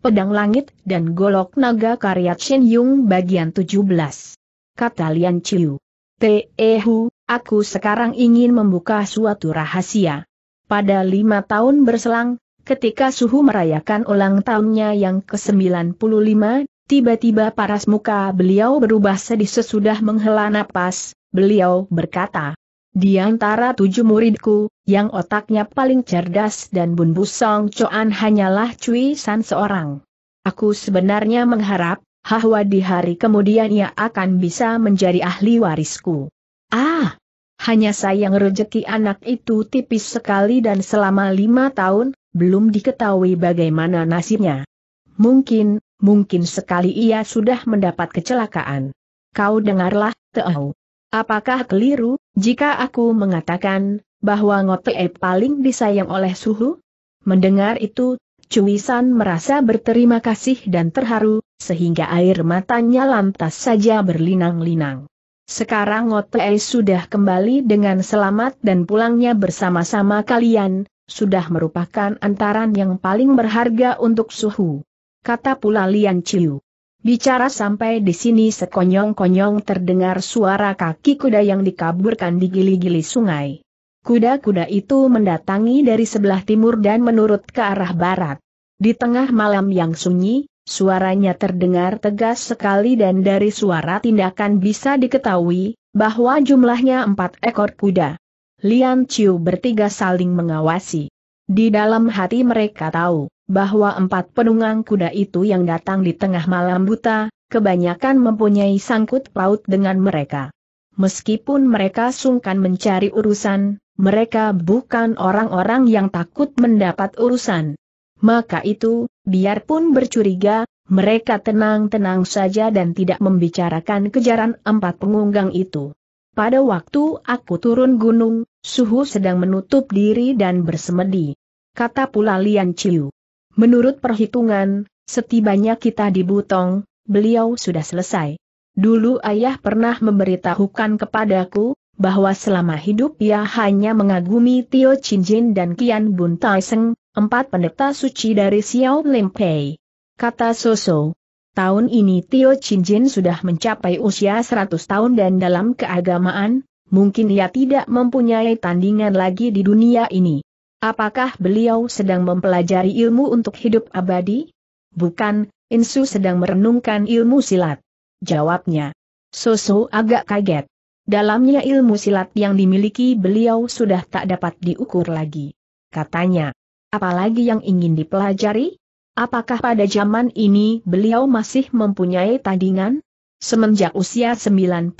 Pedang Langit dan Golok Naga karya Chen Yung bagian 17. Kata Lian Chiu. Te aku sekarang ingin membuka suatu rahasia. Pada lima tahun berselang, ketika Suhu merayakan ulang tahunnya yang ke-95, tiba-tiba paras muka beliau berubah sedih sesudah menghela napas, beliau berkata, di antara tujuh muridku, yang otaknya paling cerdas dan Bun song Coan hanyalah Cui San seorang. Aku sebenarnya mengharap, bahwa di hari kemudian ia akan bisa menjadi ahli warisku. Ah! Hanya sayang rezeki anak itu tipis sekali dan selama lima tahun, belum diketahui bagaimana nasibnya. Mungkin, mungkin sekali ia sudah mendapat kecelakaan. Kau dengarlah, Teo. Apakah keliru, jika aku mengatakan bahwa Ngotee paling disayang oleh Suhu? Mendengar itu, Cuisan merasa berterima kasih dan terharu, sehingga air matanya lantas saja berlinang-linang. Sekarang Ngotee sudah kembali dengan selamat dan pulangnya bersama-sama kalian, sudah merupakan antaran yang paling berharga untuk Suhu. Kata pula Lian Chiu. Bicara sampai di sini sekonyong-konyong terdengar suara kaki kuda yang dikaburkan di gili-gili sungai. Kuda-kuda itu mendatangi dari sebelah timur dan menurut ke arah barat. Di tengah malam yang sunyi, suaranya terdengar tegas sekali dan dari suara tindakan bisa diketahui, bahwa jumlahnya empat ekor kuda. Lian Chiu bertiga saling mengawasi. Di dalam hati mereka tahu, bahwa empat penunggang kuda itu yang datang di tengah malam buta, kebanyakan mempunyai sangkut paut dengan mereka. Meskipun mereka sungkan mencari urusan, mereka bukan orang-orang yang takut mendapat urusan. Maka itu, biarpun bercuriga, mereka tenang-tenang saja dan tidak membicarakan kejaran empat pengunggang itu. Pada waktu aku turun gunung, suhu sedang menutup diri dan bersemedi kata pula Lian Chiu. Menurut perhitungan, setibanya kita di Butong, beliau sudah selesai. Dulu ayah pernah memberitahukan kepadaku, bahwa selama hidup ia hanya mengagumi Tio Chinjin dan Kian Bun Seng, empat pendeta suci dari Xiao Lim Pei. Kata Soso. Tahun ini Tio Chinjin sudah mencapai usia 100 tahun dan dalam keagamaan, mungkin ia tidak mempunyai tandingan lagi di dunia ini. Apakah beliau sedang mempelajari ilmu untuk hidup abadi? Bukan, Insu sedang merenungkan ilmu silat. Jawabnya. Soso agak kaget. Dalamnya ilmu silat yang dimiliki beliau sudah tak dapat diukur lagi. Katanya. Apalagi yang ingin dipelajari? Apakah pada zaman ini beliau masih mempunyai tandingan? Semenjak usia 95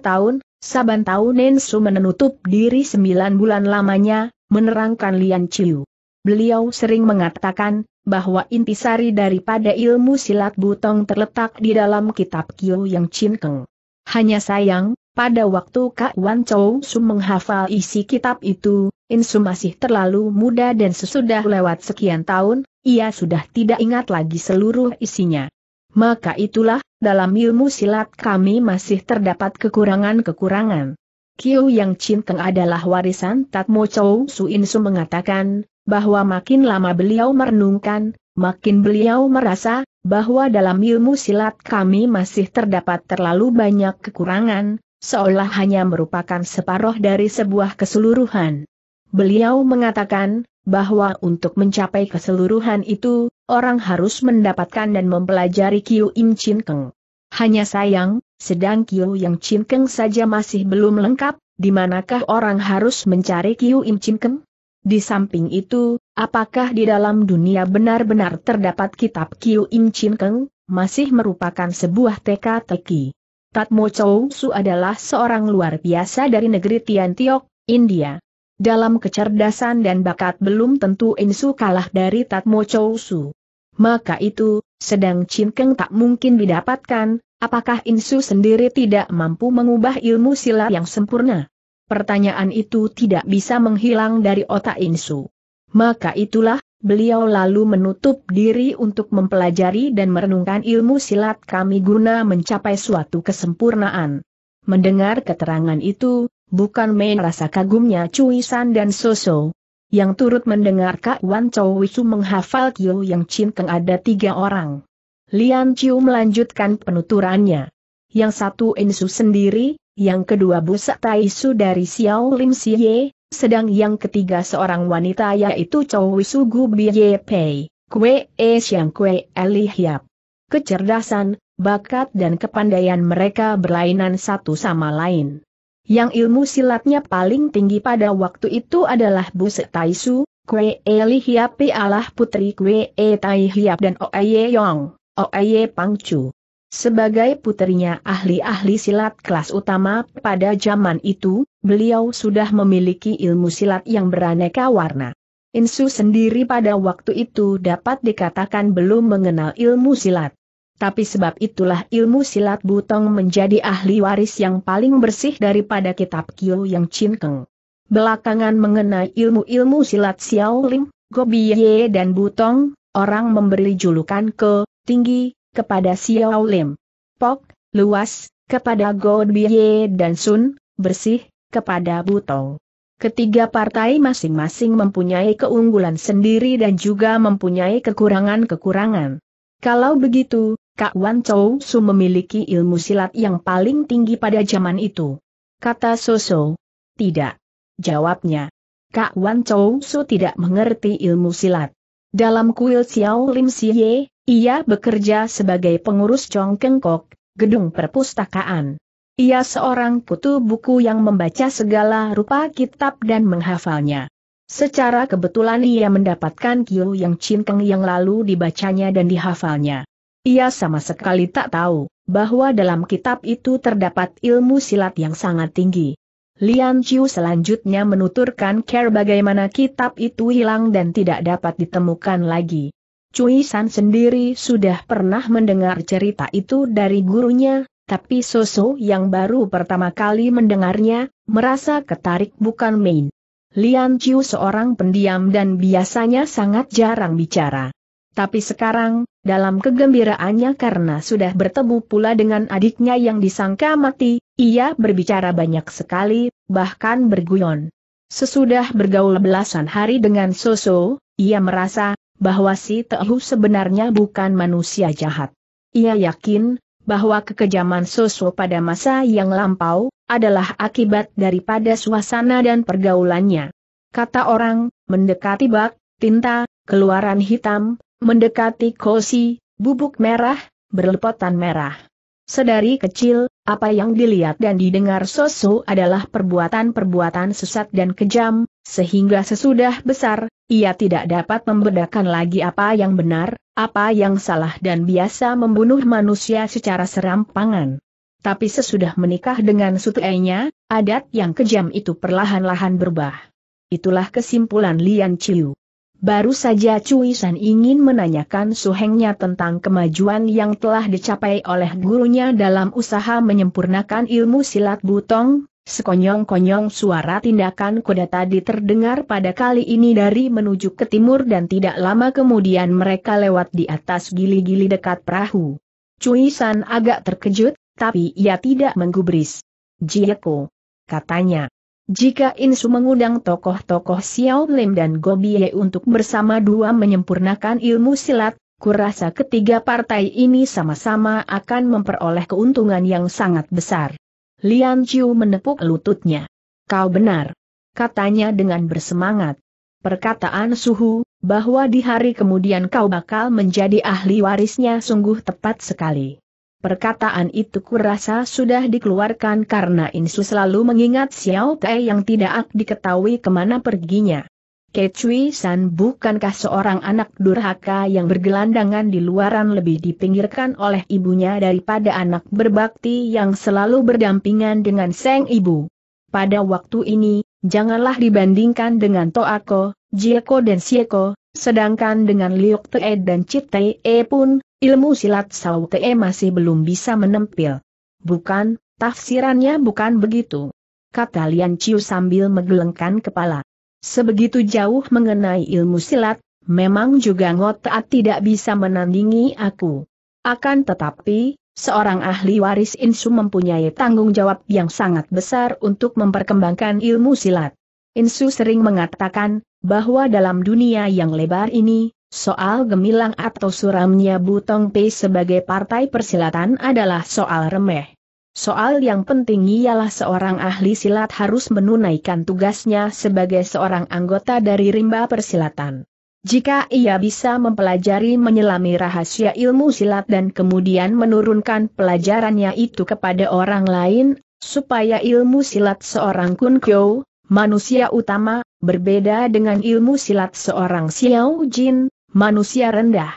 tahun, Saban tahun Nensu menutup diri 9 bulan lamanya, menerangkan Lian Chiu. Beliau sering mengatakan, bahwa intisari daripada ilmu silat butong terletak di dalam kitab Kiu yang Keng. Hanya sayang, pada waktu Kak Wan Chou Su menghafal isi kitab itu, Insu masih terlalu muda dan sesudah lewat sekian tahun, ia sudah tidak ingat lagi seluruh isinya. Maka itulah, dalam ilmu silat kami masih terdapat kekurangan-kekurangan. Kiu Yang Chin Teng adalah warisan Tatmo Chou Su In Su mengatakan, bahwa makin lama beliau merenungkan, makin beliau merasa, bahwa dalam ilmu silat kami masih terdapat terlalu banyak kekurangan, seolah hanya merupakan separoh dari sebuah keseluruhan. Beliau mengatakan, bahwa untuk mencapai keseluruhan itu, orang harus mendapatkan dan mempelajari Kiu Im Chin Keng. Hanya sayang, sedang Kiu Yang Cimkeng saja masih belum lengkap, di manakah orang harus mencari Kiu Im Cimkeng? Di samping itu, apakah di dalam dunia benar-benar terdapat kitab Kiu Im Cimkeng, masih merupakan sebuah teka-teki. Tatmo Chow Su adalah seorang luar biasa dari negeri Tiantiok, India. Dalam kecerdasan dan bakat belum tentu Insu kalah dari Tatmo Chow Su. Maka itu, sedang Chin tak mungkin didapatkan, Apakah Insu sendiri tidak mampu mengubah ilmu silat yang sempurna? Pertanyaan itu tidak bisa menghilang dari otak Insu. Maka itulah, beliau lalu menutup diri untuk mempelajari dan merenungkan ilmu silat kami guna mencapai suatu kesempurnaan. Mendengar keterangan itu, bukan main rasa kagumnya Cui San dan Soso. Yang turut mendengar Kak Wan Chow Wisu menghafal Kyo Yang Chin Keng ada tiga orang. Lian Chiu melanjutkan penuturannya. Yang satu Insu sendiri, yang kedua Tai Taisu dari Xiao Lim Siye, sedang yang ketiga seorang wanita yaitu Chow Bi Biye Pei, Kue E Xiang Kue Eli Hiap. Kecerdasan, bakat dan kepandaian mereka berlainan satu sama lain. Yang ilmu silatnya paling tinggi pada waktu itu adalah Tai Taisu, Kue Eli Hiap Pialah Putri Kue E Tai Hiap dan Ye Yong. Oye Pangcu. Sebagai putrinya ahli-ahli silat kelas utama pada zaman itu, beliau sudah memiliki ilmu silat yang beraneka warna. Insu sendiri pada waktu itu dapat dikatakan belum mengenal ilmu silat. Tapi sebab itulah ilmu silat Butong menjadi ahli waris yang paling bersih daripada kitab Kyo yang cinkeng. Belakangan mengenai ilmu-ilmu silat Xiaoling, Gobiye dan Butong, orang memberi julukan ke tinggi, kepada Xiao Lim. Pok, luas, kepada God Biye dan Sun, bersih, kepada Butong. Ketiga partai masing-masing mempunyai keunggulan sendiri dan juga mempunyai kekurangan-kekurangan. Kalau begitu, Kak Wan Chou Su memiliki ilmu silat yang paling tinggi pada zaman itu. Kata Soso. Tidak. Jawabnya. Kak Wan Chou Su tidak mengerti ilmu silat. Dalam kuil Xiao Lim Siye, ia bekerja sebagai pengurus Congkengkok, gedung perpustakaan. Ia seorang kutu buku yang membaca segala rupa kitab dan menghafalnya. Secara kebetulan ia mendapatkan Kiu yang Cinkeng yang lalu dibacanya dan dihafalnya. Ia sama sekali tak tahu bahwa dalam kitab itu terdapat ilmu silat yang sangat tinggi. Lian Chiu selanjutnya menuturkan care bagaimana kitab itu hilang dan tidak dapat ditemukan lagi. Cui San sendiri sudah pernah mendengar cerita itu dari gurunya, tapi Soso yang baru pertama kali mendengarnya, merasa ketarik bukan main. Lian Chiu seorang pendiam dan biasanya sangat jarang bicara. Tapi sekarang, dalam kegembiraannya karena sudah bertemu pula dengan adiknya yang disangka mati, ia berbicara banyak sekali, bahkan berguyon. Sesudah bergaul belasan hari dengan Soso, ia merasa, bahwa si Tehu sebenarnya bukan manusia jahat. Ia yakin, bahwa kekejaman Soso pada masa yang lampau, adalah akibat daripada suasana dan pergaulannya. Kata orang, mendekati bak, tinta, keluaran hitam, mendekati kosi, bubuk merah, berlepotan merah. Sedari kecil, apa yang dilihat dan didengar Soso adalah perbuatan-perbuatan sesat dan kejam, sehingga sesudah besar, ia tidak dapat membedakan lagi apa yang benar, apa yang salah dan biasa membunuh manusia secara serampangan. Tapi sesudah menikah dengan sutuainya, adat yang kejam itu perlahan-lahan berubah. Itulah kesimpulan Lian Chiu. Baru saja Cui San ingin menanyakan suhengnya tentang kemajuan yang telah dicapai oleh gurunya dalam usaha menyempurnakan ilmu silat butong, Sekonyong-konyong suara tindakan kuda tadi terdengar pada kali ini dari menuju ke timur dan tidak lama kemudian mereka lewat di atas gili-gili dekat perahu. Cui San agak terkejut, tapi ia tidak menggubris. Jieko, katanya. Jika Insu mengundang tokoh-tokoh Xiao Lim dan Gobie untuk bersama dua menyempurnakan ilmu silat, kurasa ketiga partai ini sama-sama akan memperoleh keuntungan yang sangat besar. Lian Chiu menepuk lututnya. Kau benar. Katanya dengan bersemangat. Perkataan suhu, bahwa di hari kemudian kau bakal menjadi ahli warisnya sungguh tepat sekali. Perkataan itu kurasa sudah dikeluarkan karena Insu selalu mengingat Xiao Tai yang tidak diketahui kemana perginya. Kecui San bukankah seorang anak durhaka yang bergelandangan di luaran lebih dipinggirkan oleh ibunya daripada anak berbakti yang selalu berdampingan dengan sang ibu? Pada waktu ini, janganlah dibandingkan dengan Toako, Jieko dan Sieko, sedangkan dengan Liuk Te dan E pun, ilmu silat Sau Te masih belum bisa menempil. Bukan, tafsirannya bukan begitu. Kata Lian Chiu sambil menggelengkan kepala. Sebegitu jauh mengenai ilmu silat, memang juga ngotak tidak bisa menandingi aku. Akan tetapi, seorang ahli waris insu mempunyai tanggung jawab yang sangat besar untuk memperkembangkan ilmu silat. Insu sering mengatakan, bahwa dalam dunia yang lebar ini, soal gemilang atau suramnya Butong Pei sebagai partai persilatan adalah soal remeh. Soal yang penting ialah seorang ahli silat harus menunaikan tugasnya sebagai seorang anggota dari rimba persilatan. Jika ia bisa mempelajari menyelami rahasia ilmu silat dan kemudian menurunkan pelajarannya itu kepada orang lain, supaya ilmu silat seorang Kun Kyo, manusia utama, berbeda dengan ilmu silat seorang Xiao Jin, manusia rendah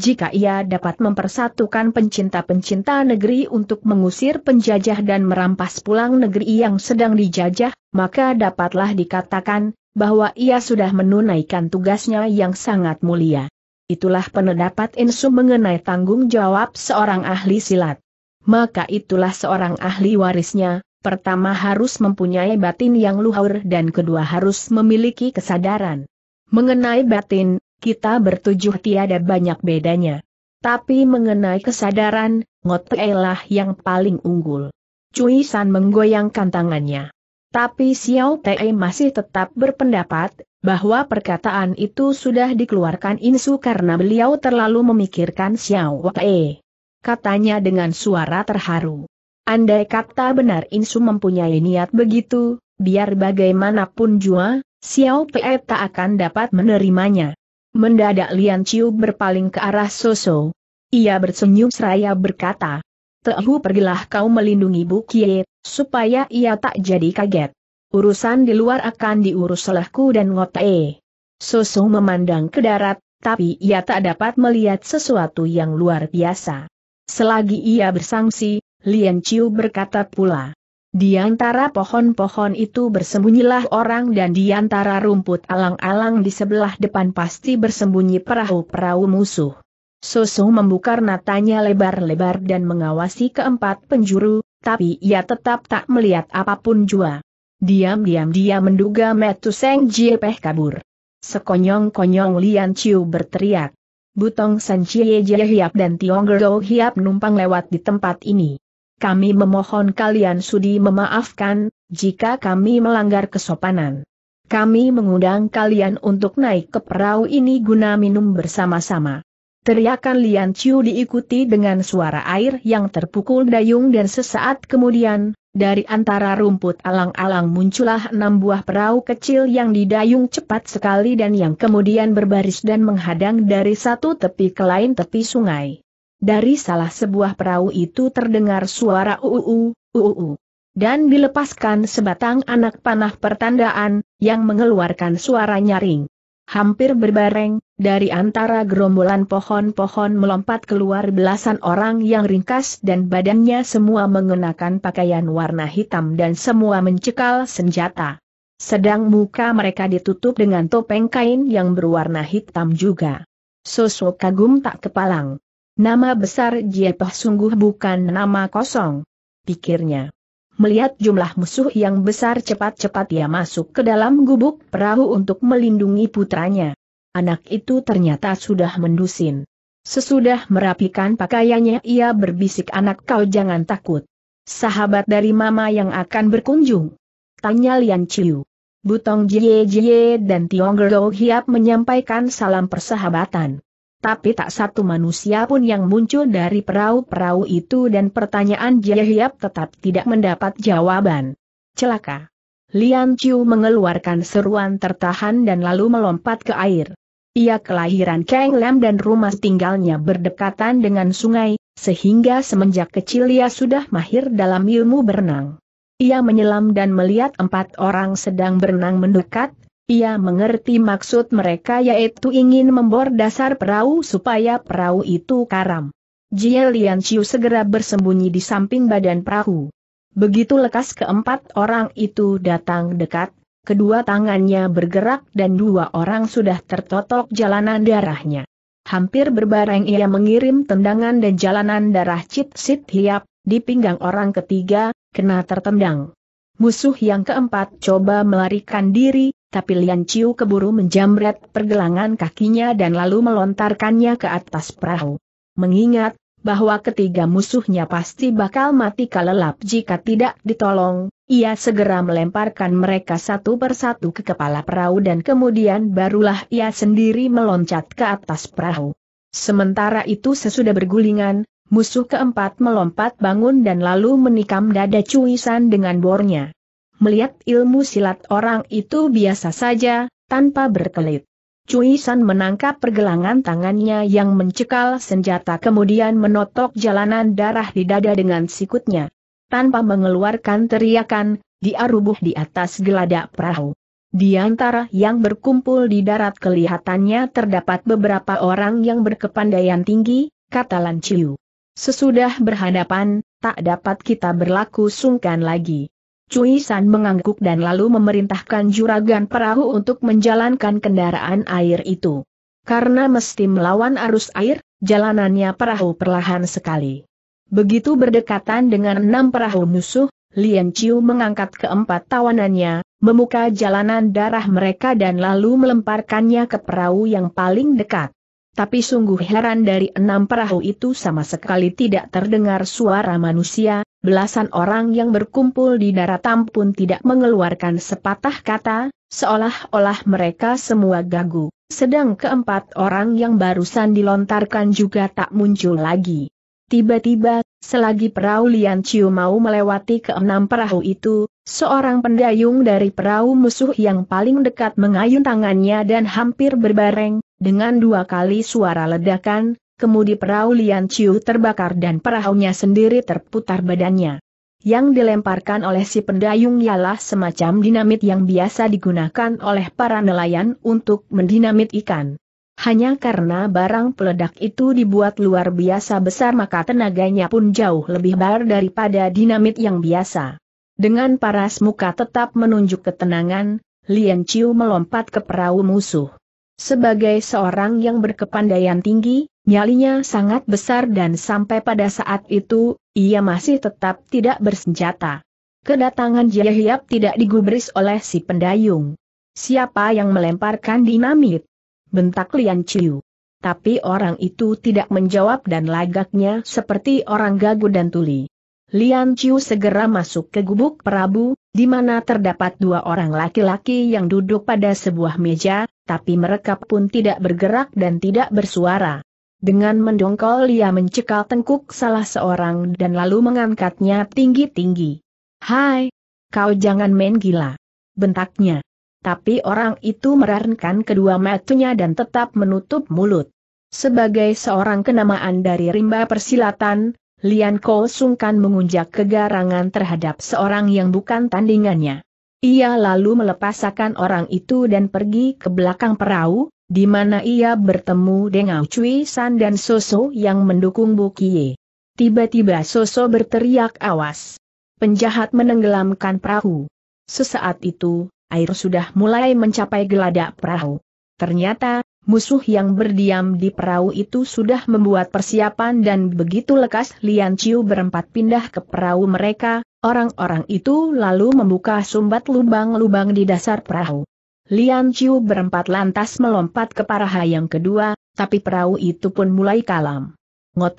jika ia dapat mempersatukan pencinta-pencinta negeri untuk mengusir penjajah dan merampas pulang negeri yang sedang dijajah, maka dapatlah dikatakan bahwa ia sudah menunaikan tugasnya yang sangat mulia. Itulah pendapat Insu mengenai tanggung jawab seorang ahli silat. Maka itulah seorang ahli warisnya, pertama harus mempunyai batin yang luhur dan kedua harus memiliki kesadaran. Mengenai batin, kita bertujuh tiada banyak bedanya. Tapi mengenai kesadaran, Ngot lah yang paling unggul. Cui San menggoyangkan tangannya. Tapi Xiao Te masih tetap berpendapat, bahwa perkataan itu sudah dikeluarkan Insu karena beliau terlalu memikirkan Xiao Te. Katanya dengan suara terharu. Andai kata benar Insu mempunyai niat begitu, biar bagaimanapun jua, Xiao Te tak akan dapat menerimanya. Mendadak Lian Chiu berpaling ke arah Soso. Ia bersenyum seraya berkata, Tehu pergilah kau melindungi Bu Kie, supaya ia tak jadi kaget. Urusan di luar akan diurus olehku dan Ngote. Soso memandang ke darat, tapi ia tak dapat melihat sesuatu yang luar biasa. Selagi ia bersangsi, Lian Chiu berkata pula, di antara pohon-pohon itu bersembunyilah orang dan di antara rumput alang-alang di sebelah depan pasti bersembunyi perahu-perahu musuh. Soso membuka natanya lebar-lebar dan mengawasi keempat penjuru, tapi ia tetap tak melihat apapun jua. Diam-diam dia menduga Metu Seng Jiepeh kabur. Sekonyong-konyong Lian Chiu berteriak. Butong San Chie Jie Hiap dan Tiong Gerdo Hiap numpang lewat di tempat ini kami memohon kalian sudi memaafkan, jika kami melanggar kesopanan. Kami mengundang kalian untuk naik ke perahu ini guna minum bersama-sama. Teriakan Lian Chiu diikuti dengan suara air yang terpukul dayung dan sesaat kemudian, dari antara rumput alang-alang muncullah enam buah perahu kecil yang didayung cepat sekali dan yang kemudian berbaris dan menghadang dari satu tepi ke lain tepi sungai dari salah sebuah perahu itu terdengar suara uu, uu, dan dilepaskan sebatang anak panah pertandaan, yang mengeluarkan suara nyaring. Hampir berbareng, dari antara gerombolan pohon-pohon melompat keluar belasan orang yang ringkas dan badannya semua mengenakan pakaian warna hitam dan semua mencekal senjata. Sedang muka mereka ditutup dengan topeng kain yang berwarna hitam juga. Sosok kagum tak kepalang. Nama besar Jiepah sungguh bukan nama kosong. Pikirnya. Melihat jumlah musuh yang besar cepat-cepat ia masuk ke dalam gubuk perahu untuk melindungi putranya. Anak itu ternyata sudah mendusin. Sesudah merapikan pakaiannya ia berbisik anak kau jangan takut. Sahabat dari mama yang akan berkunjung. Tanya Lian Chiu. Butong Jie Jie dan Tiong Gerdo Hiap menyampaikan salam persahabatan tapi tak satu manusia pun yang muncul dari perahu-perahu itu dan pertanyaan Jahiap tetap tidak mendapat jawaban. Celaka. Lian Chiu mengeluarkan seruan tertahan dan lalu melompat ke air. Ia kelahiran Kang Lam dan rumah tinggalnya berdekatan dengan sungai, sehingga semenjak kecil ia sudah mahir dalam ilmu berenang. Ia menyelam dan melihat empat orang sedang berenang mendekat, ia mengerti maksud mereka yaitu ingin membor dasar perahu supaya perahu itu karam. Jie Lian Chiu segera bersembunyi di samping badan perahu. Begitu lekas keempat orang itu datang dekat, kedua tangannya bergerak dan dua orang sudah tertotok jalanan darahnya. Hampir berbareng ia mengirim tendangan dan jalanan darah cit sit hiap, di pinggang orang ketiga, kena tertendang. Musuh yang keempat coba melarikan diri, tapi Lian Chiu keburu menjamret pergelangan kakinya dan lalu melontarkannya ke atas perahu. Mengingat bahwa ketiga musuhnya pasti bakal mati kalelap jika tidak ditolong, ia segera melemparkan mereka satu persatu ke kepala perahu dan kemudian barulah ia sendiri meloncat ke atas perahu. Sementara itu sesudah bergulingan, musuh keempat melompat bangun dan lalu menikam dada cuisan dengan bornya. Melihat ilmu silat orang itu biasa saja, tanpa berkelit. Cui San menangkap pergelangan tangannya yang mencekal senjata kemudian menotok jalanan darah di dada dengan sikutnya. Tanpa mengeluarkan teriakan, dia rubuh di atas geladak perahu. Di antara yang berkumpul di darat kelihatannya terdapat beberapa orang yang berkepandaian tinggi, kata Lan Ciu. Sesudah berhadapan, tak dapat kita berlaku sungkan lagi. Cui San mengangguk dan lalu memerintahkan juragan perahu untuk menjalankan kendaraan air itu. Karena mesti melawan arus air, jalanannya perahu perlahan sekali. Begitu berdekatan dengan enam perahu musuh, Lian Chiu mengangkat keempat tawanannya, memuka jalanan darah mereka dan lalu melemparkannya ke perahu yang paling dekat. Tapi sungguh heran dari enam perahu itu sama sekali tidak terdengar suara manusia, belasan orang yang berkumpul di daratan pun tidak mengeluarkan sepatah kata, seolah-olah mereka semua gagu, sedang keempat orang yang barusan dilontarkan juga tak muncul lagi. Tiba-tiba, selagi perahu Lian Chiu mau melewati keenam perahu itu, seorang pendayung dari perahu musuh yang paling dekat mengayun tangannya dan hampir berbareng, dengan dua kali suara ledakan, kemudi perahu Lian Chiu terbakar dan perahunya sendiri terputar badannya. Yang dilemparkan oleh si pendayung ialah semacam dinamit yang biasa digunakan oleh para nelayan untuk mendinamit ikan. Hanya karena barang peledak itu dibuat luar biasa besar maka tenaganya pun jauh lebih besar daripada dinamit yang biasa. Dengan paras muka tetap menunjuk ketenangan, Lian Chiu melompat ke perahu musuh. Sebagai seorang yang berkepandaian tinggi, Nyalinya sangat besar dan sampai pada saat itu, ia masih tetap tidak bersenjata. Kedatangan Jahiap tidak digubris oleh si pendayung. Siapa yang melemparkan dinamit? Bentak Lian Chiu. Tapi orang itu tidak menjawab dan lagaknya seperti orang gagu dan tuli. Lian Chiu segera masuk ke gubuk Prabu, di mana terdapat dua orang laki-laki yang duduk pada sebuah meja, tapi mereka pun tidak bergerak dan tidak bersuara. Dengan mendongkol ia mencekal tengkuk salah seorang dan lalu mengangkatnya tinggi-tinggi. Hai! Kau jangan main gila! Bentaknya. Tapi orang itu merarnkan kedua matanya dan tetap menutup mulut. Sebagai seorang kenamaan dari rimba persilatan, Lian Ko sungkan mengunjak kegarangan terhadap seorang yang bukan tandingannya. Ia lalu melepaskan orang itu dan pergi ke belakang perahu, di mana ia bertemu dengan Cui San dan Soso yang mendukung Bukie. Tiba-tiba Soso berteriak awas. Penjahat menenggelamkan perahu. Sesaat itu, air sudah mulai mencapai geladak perahu. Ternyata, musuh yang berdiam di perahu itu sudah membuat persiapan dan begitu lekas Lian Chiu berempat pindah ke perahu mereka, orang-orang itu lalu membuka sumbat lubang-lubang di dasar perahu. Lian Chiu berempat lantas melompat ke paraha yang kedua, tapi perahu itu pun mulai kalam.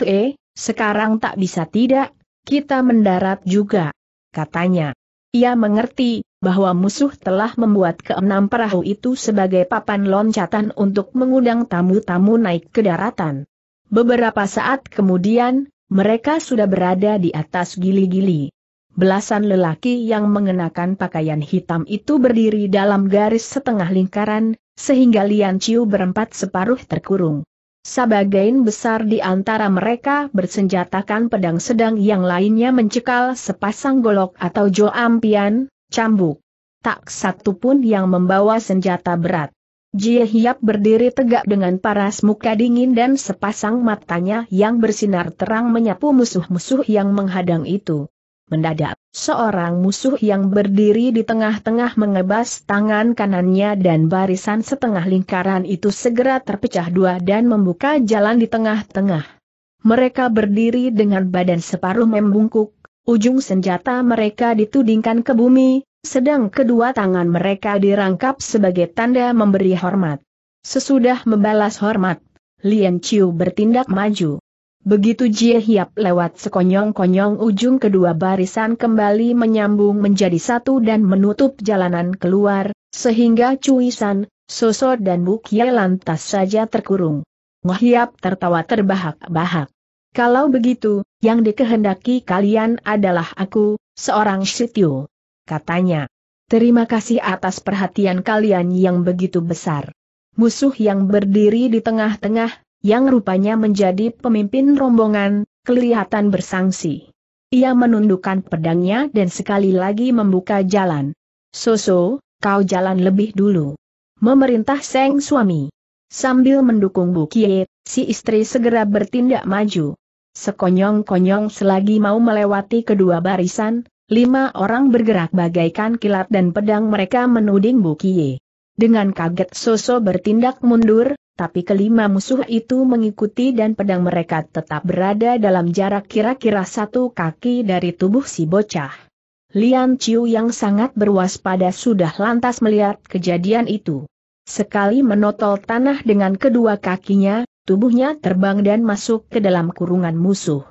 e, sekarang tak bisa tidak, kita mendarat juga, katanya. Ia mengerti, bahwa musuh telah membuat keenam perahu itu sebagai papan loncatan untuk mengundang tamu-tamu naik ke daratan. Beberapa saat kemudian, mereka sudah berada di atas gili-gili. Belasan lelaki yang mengenakan pakaian hitam itu berdiri dalam garis setengah lingkaran, sehingga Lian Chiu berempat separuh terkurung. Sebagian besar di antara mereka bersenjatakan pedang sedang yang lainnya mencekal sepasang golok atau joampian, cambuk. Tak satu pun yang membawa senjata berat. Jie Hiap berdiri tegak dengan paras muka dingin dan sepasang matanya yang bersinar terang menyapu musuh-musuh yang menghadang itu. Mendadak, seorang musuh yang berdiri di tengah-tengah mengebas tangan kanannya dan barisan setengah lingkaran itu segera terpecah dua dan membuka jalan di tengah-tengah. Mereka berdiri dengan badan separuh membungkuk, ujung senjata mereka ditudingkan ke bumi, sedang kedua tangan mereka dirangkap sebagai tanda memberi hormat. Sesudah membalas hormat, Lian Chiu bertindak maju. Begitu Jie Hiap lewat sekonyong-konyong ujung kedua barisan kembali menyambung menjadi satu dan menutup jalanan keluar, sehingga Cuisan, Soso dan Bukia lantas saja terkurung. Ngohiap tertawa terbahak-bahak. Kalau begitu, yang dikehendaki kalian adalah aku, seorang sitio. Katanya. Terima kasih atas perhatian kalian yang begitu besar. Musuh yang berdiri di tengah-tengah yang rupanya menjadi pemimpin rombongan, kelihatan bersangsi. Ia menundukkan pedangnya dan sekali lagi membuka jalan. Soso, kau jalan lebih dulu. Memerintah Seng suami. Sambil mendukung Bu Bukie, si istri segera bertindak maju. Sekonyong-konyong selagi mau melewati kedua barisan, lima orang bergerak bagaikan kilat dan pedang mereka menuding Bu Bukie. Dengan kaget Soso bertindak mundur, tapi kelima musuh itu mengikuti dan pedang mereka tetap berada dalam jarak kira-kira satu kaki dari tubuh si bocah. Lian Chiu yang sangat berwaspada sudah lantas melihat kejadian itu. Sekali menotol tanah dengan kedua kakinya, tubuhnya terbang dan masuk ke dalam kurungan musuh.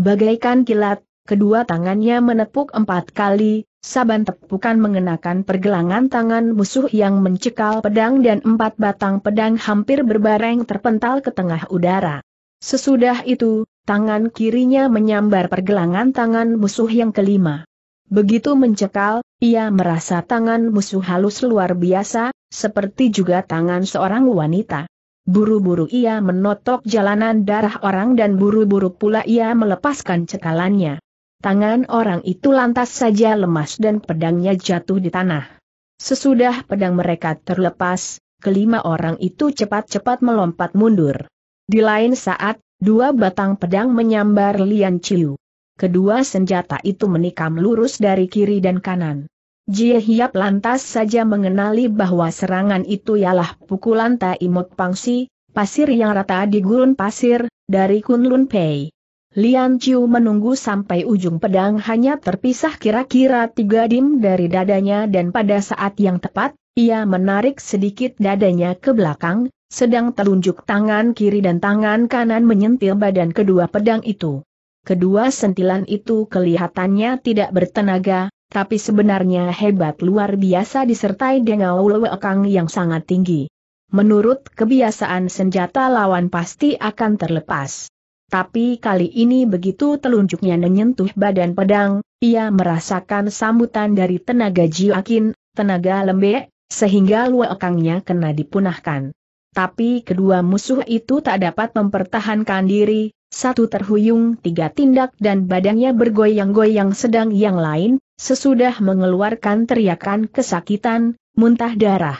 Bagaikan kilat, kedua tangannya menepuk empat kali, saban tepukan mengenakan pergelangan tangan musuh yang mencekal pedang dan empat batang pedang hampir berbareng terpental ke tengah udara. Sesudah itu, tangan kirinya menyambar pergelangan tangan musuh yang kelima. Begitu mencekal, ia merasa tangan musuh halus luar biasa, seperti juga tangan seorang wanita. Buru-buru ia menotok jalanan darah orang dan buru-buru pula ia melepaskan cekalannya. Tangan orang itu lantas saja lemas dan pedangnya jatuh di tanah. Sesudah pedang mereka terlepas, kelima orang itu cepat-cepat melompat mundur. Di lain saat, dua batang pedang menyambar Lian Chiu. Kedua senjata itu menikam lurus dari kiri dan kanan. Jie Hiap lantas saja mengenali bahwa serangan itu ialah pukulan Taimut Pangsi, pasir yang rata di gurun pasir, dari Kunlun Pei. Lian Chiu menunggu sampai ujung pedang hanya terpisah kira-kira tiga dim dari dadanya dan pada saat yang tepat, ia menarik sedikit dadanya ke belakang, sedang telunjuk tangan kiri dan tangan kanan menyentil badan kedua pedang itu. Kedua sentilan itu kelihatannya tidak bertenaga, tapi sebenarnya hebat luar biasa disertai dengan lewekang yang sangat tinggi. Menurut kebiasaan senjata lawan pasti akan terlepas tapi kali ini begitu telunjuknya menyentuh badan pedang, ia merasakan sambutan dari tenaga Jiakin, tenaga lembek, sehingga luakangnya kena dipunahkan. Tapi kedua musuh itu tak dapat mempertahankan diri, satu terhuyung tiga tindak dan badannya bergoyang-goyang sedang yang lain, sesudah mengeluarkan teriakan kesakitan, muntah darah.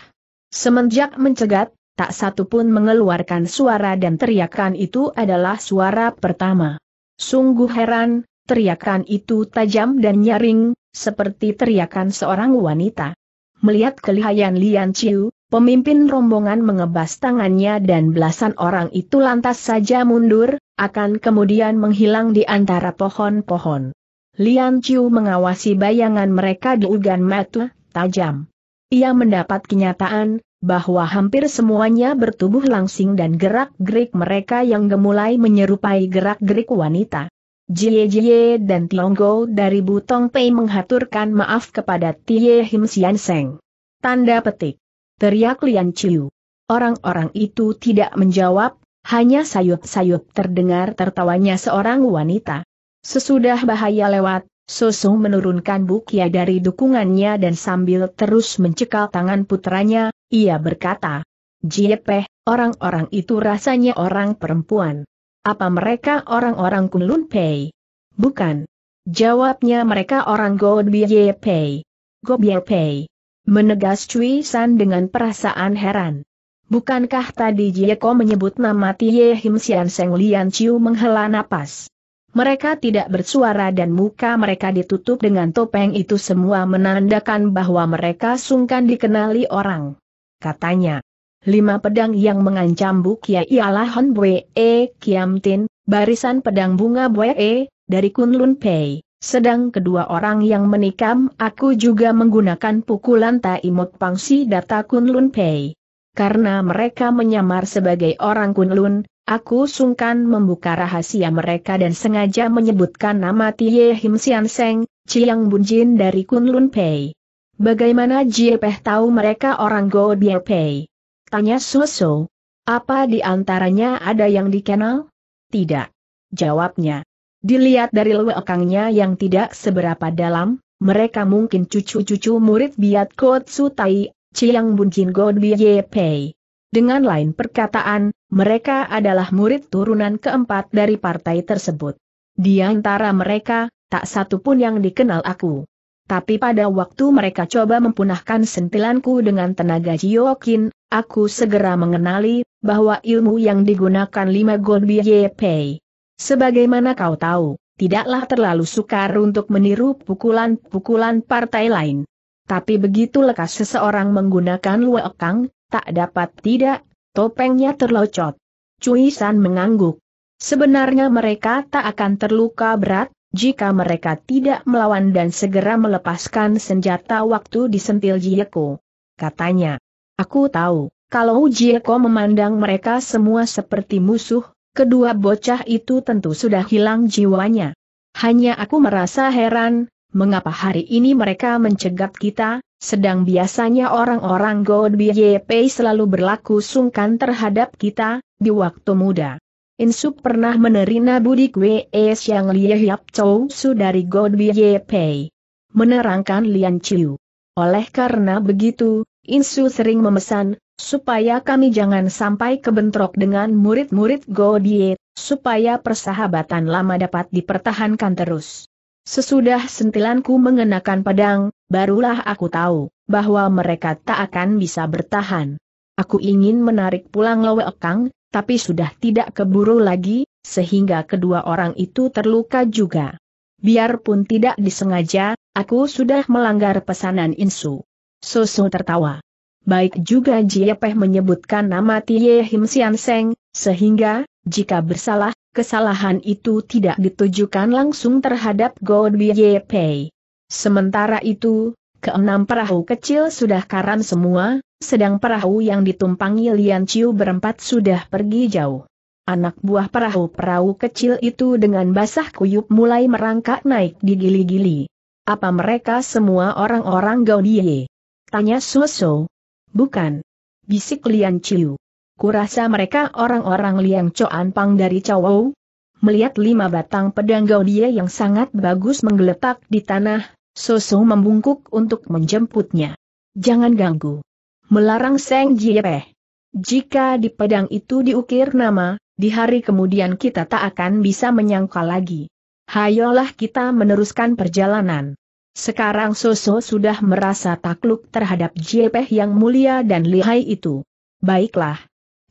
Semenjak mencegat, tak satu pun mengeluarkan suara dan teriakan itu adalah suara pertama. Sungguh heran, teriakan itu tajam dan nyaring, seperti teriakan seorang wanita. Melihat kelihayan Lian Chiu, pemimpin rombongan mengebas tangannya dan belasan orang itu lantas saja mundur, akan kemudian menghilang di antara pohon-pohon. Lian Chiu mengawasi bayangan mereka di ugan metu, tajam. Ia mendapat kenyataan, bahwa hampir semuanya bertubuh langsing dan gerak-gerik mereka yang gemulai menyerupai gerak-gerik wanita. Jie Jie dan Tionggo dari Butong Pei menghaturkan maaf kepada Tie Him Sian Seng. Tanda petik. Teriak Lian Chiu. Orang-orang itu tidak menjawab, hanya sayup-sayup terdengar tertawanya seorang wanita. Sesudah bahaya lewat, Soso menurunkan bukia dari dukungannya dan sambil terus mencekal tangan putranya, ia berkata, Jiepeh, orang-orang itu rasanya orang perempuan. Apa mereka orang-orang Kunlun Pei? Bukan. Jawabnya mereka orang Gobie Pei. Gobie Pei. Menegas Cui San dengan perasaan heran. Bukankah tadi Jieko menyebut nama Tie Him Sian Seng Lian Chiu menghela napas? Mereka tidak bersuara dan muka mereka ditutup dengan topeng itu semua menandakan bahwa mereka sungkan dikenali orang. Katanya, lima pedang yang mengancam Bukia ialah Hon Bwe E Kiam Tin, barisan pedang bunga Bwe e, dari Kunlun Pei. Sedang kedua orang yang menikam aku juga menggunakan pukulan Taimot Pangsi data Kunlun Pei karena mereka menyamar sebagai orang Kunlun, aku sungkan membuka rahasia mereka dan sengaja menyebutkan nama Tie Him Sian Seng, Chiang Bunjin dari Kunlun Pei. Bagaimana Jie tahu mereka orang Go Bia Pei? Tanya Soso. Apa di antaranya ada yang dikenal? Tidak. Jawabnya. Dilihat dari lewekangnya yang tidak seberapa dalam, mereka mungkin cucu-cucu murid Biat Kotsu Tai Chiang Bun Jin Go Ye Pei. Dengan lain perkataan, mereka adalah murid turunan keempat dari partai tersebut. Di antara mereka, tak satu pun yang dikenal aku. Tapi pada waktu mereka coba mempunahkan sentilanku dengan tenaga Jiokin, aku segera mengenali bahwa ilmu yang digunakan lima Golbi Pei. Sebagaimana kau tahu, tidaklah terlalu sukar untuk meniru pukulan-pukulan partai lain. Tapi begitu lekas seseorang menggunakan luekang, tak dapat tidak, topengnya terlocot. Cui San mengangguk. Sebenarnya mereka tak akan terluka berat, jika mereka tidak melawan dan segera melepaskan senjata waktu disentil Jieko. Katanya, aku tahu, kalau Jieko memandang mereka semua seperti musuh, kedua bocah itu tentu sudah hilang jiwanya. Hanya aku merasa heran, mengapa hari ini mereka mencegat kita, sedang biasanya orang-orang God BYP selalu berlaku sungkan terhadap kita, di waktu muda. Insu pernah menerima budi kue es yang lihat Chow Su dari God BYP. Menerangkan Lian Chiu. Oleh karena begitu, Insu sering memesan, supaya kami jangan sampai kebentrok dengan murid-murid Godie, supaya persahabatan lama dapat dipertahankan terus. Sesudah sentilanku mengenakan pedang, barulah aku tahu bahwa mereka tak akan bisa bertahan. Aku ingin menarik pulang Kang, tapi sudah tidak keburu lagi, sehingga kedua orang itu terluka juga. Biarpun tidak disengaja, aku sudah melanggar pesanan Insu. Susu tertawa. Baik juga Jiepeh menyebutkan nama Tie Him Sian Seng, sehingga jika bersalah, kesalahan itu tidak ditujukan langsung terhadap God Ye Pei. Sementara itu, keenam perahu kecil sudah karam semua, sedang perahu yang ditumpangi Lian Chiu berempat sudah pergi jauh. Anak buah perahu-perahu kecil itu dengan basah kuyup mulai merangkak naik di gili-gili. Apa mereka semua orang-orang Gaudiye? Tanya Soso. Bukan. Bisik Lian Chiu. Kurasa mereka orang-orang Liang Coan Pang dari Chawou. Melihat lima batang pedang Gaudia yang sangat bagus menggeletak di tanah, Soso membungkuk untuk menjemputnya. Jangan ganggu. Melarang Seng Jiepe. Jika di pedang itu diukir nama, di hari kemudian kita tak akan bisa menyangka lagi. Hayolah kita meneruskan perjalanan. Sekarang Soso sudah merasa takluk terhadap Jiepe yang mulia dan lihai itu. Baiklah,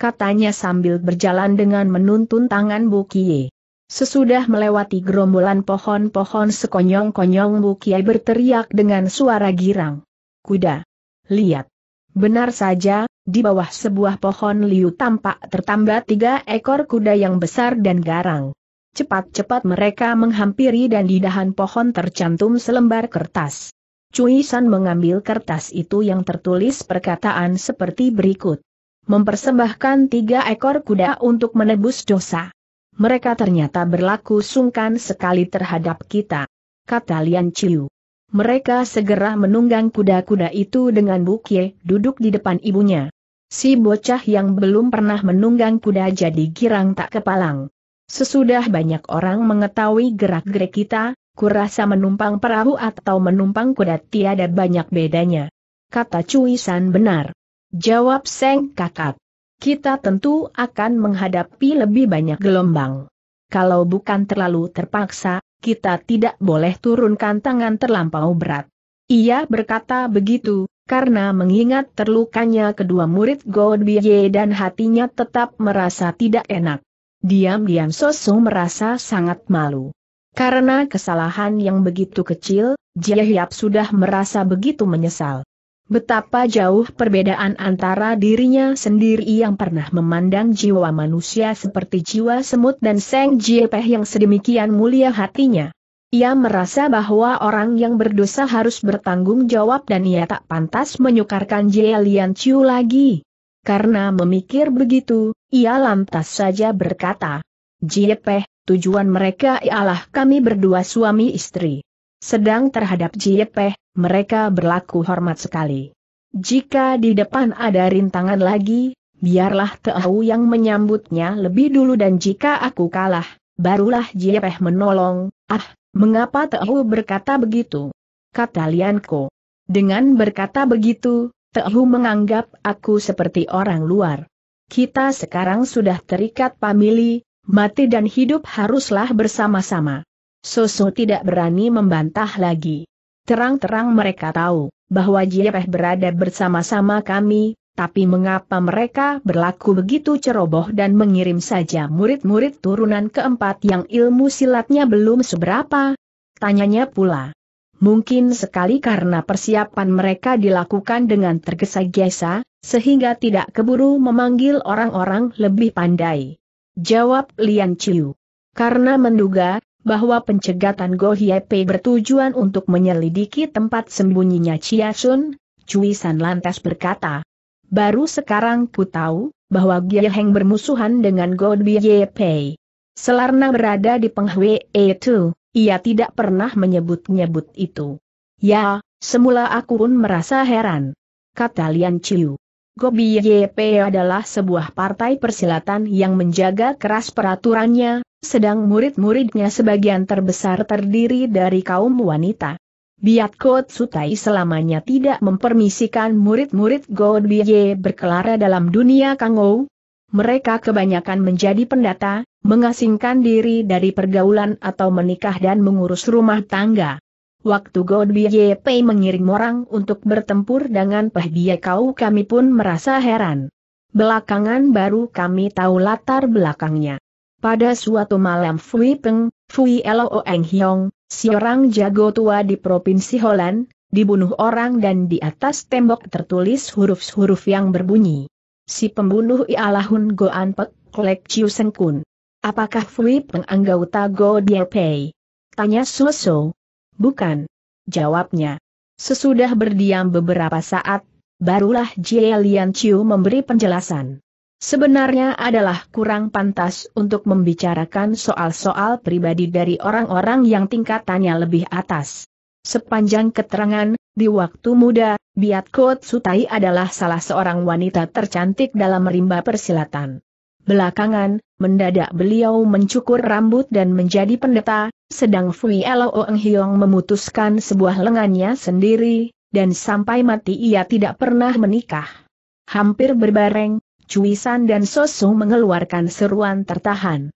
katanya sambil berjalan dengan menuntun tangan Bukie. Sesudah melewati gerombolan pohon-pohon sekonyong-konyong Bukie berteriak dengan suara girang. Kuda! Lihat! Benar saja, di bawah sebuah pohon liu tampak tertambat tiga ekor kuda yang besar dan garang. Cepat-cepat mereka menghampiri dan di dahan pohon tercantum selembar kertas. Cui San mengambil kertas itu yang tertulis perkataan seperti berikut mempersembahkan tiga ekor kuda untuk menebus dosa. Mereka ternyata berlaku sungkan sekali terhadap kita, kata Lian Chiu. Mereka segera menunggang kuda-kuda itu dengan Bukye duduk di depan ibunya. Si bocah yang belum pernah menunggang kuda jadi girang tak kepalang. Sesudah banyak orang mengetahui gerak-gerik kita, kurasa menumpang perahu atau menumpang kuda tiada banyak bedanya. Kata Cui San benar. Jawab Seng Kakak. Kita tentu akan menghadapi lebih banyak gelombang. Kalau bukan terlalu terpaksa, kita tidak boleh turunkan tangan terlampau berat. Ia berkata begitu, karena mengingat terlukanya kedua murid Godbye dan hatinya tetap merasa tidak enak. Diam-diam Sosu merasa sangat malu. Karena kesalahan yang begitu kecil, Jihyap sudah merasa begitu menyesal. Betapa jauh perbedaan antara dirinya sendiri yang pernah memandang jiwa manusia seperti jiwa semut dan Seng Jiepeh yang sedemikian mulia hatinya. Ia merasa bahwa orang yang berdosa harus bertanggung jawab dan ia tak pantas menyukarkan Jie Lian Chiu lagi. Karena memikir begitu, ia lantas saja berkata, Jiepeh, tujuan mereka ialah kami berdua suami istri. Sedang terhadap Jiepeh, mereka berlaku hormat sekali. Jika di depan ada rintangan lagi, biarlah Teahu yang menyambutnya lebih dulu dan jika aku kalah, barulah Jiepeh menolong, ah, mengapa Teahu berkata begitu? Kata Lianko. Dengan berkata begitu, Teahu menganggap aku seperti orang luar. Kita sekarang sudah terikat pamili, mati dan hidup haruslah bersama-sama. Susu tidak berani membantah lagi. Terang-terang mereka tahu, bahwa Jiepeh berada bersama-sama kami, tapi mengapa mereka berlaku begitu ceroboh dan mengirim saja murid-murid turunan keempat yang ilmu silatnya belum seberapa? Tanyanya pula. Mungkin sekali karena persiapan mereka dilakukan dengan tergesa-gesa, sehingga tidak keburu memanggil orang-orang lebih pandai. Jawab Lian Chiu. Karena menduga, bahwa pencegatan Go Hiepe bertujuan untuk menyelidiki tempat sembunyinya Chia Sun, Cui San lantas berkata. Baru sekarang ku tahu, bahwa Gia Heng bermusuhan dengan Go Hiepe. Selarna berada di Penghwe itu, e ia tidak pernah menyebut-nyebut itu. Ya, semula aku pun merasa heran. Kata Lian Chiu. Gobi YP adalah sebuah partai persilatan yang menjaga keras peraturannya, sedang murid-muridnya sebagian terbesar terdiri dari kaum wanita. Biat Biatko Sutai selamanya tidak mempermisikan murid-murid Gobiye berkelara dalam dunia Kangou. Mereka kebanyakan menjadi pendata, mengasingkan diri dari pergaulan atau menikah dan mengurus rumah tangga. Waktu Godby Pei mengirim orang untuk bertempur dengan Peh Kau kami pun merasa heran. Belakangan baru kami tahu latar belakangnya. Pada suatu malam Fui Peng, Fui Lo Eng Hiong, seorang jago tua di Provinsi Holland, dibunuh orang dan di atas tembok tertulis huruf-huruf yang berbunyi. Si pembunuh ialah Hun Goan Pek Klek Chiu Seng Kun. Apakah Fui Peng anggota Go Pei? Tanya Suso. Bukan. Jawabnya. Sesudah berdiam beberapa saat, barulah Jie Lian Chiu memberi penjelasan. Sebenarnya adalah kurang pantas untuk membicarakan soal-soal pribadi dari orang-orang yang tingkatannya lebih atas. Sepanjang keterangan, di waktu muda, Biat Kot Sutai adalah salah seorang wanita tercantik dalam rimba persilatan. Belakangan, mendadak beliau mencukur rambut dan menjadi pendeta, sedang Fui Elo Eng Hiong memutuskan sebuah lengannya sendiri, dan sampai mati ia tidak pernah menikah. Hampir berbareng, San dan Sosu mengeluarkan seruan tertahan.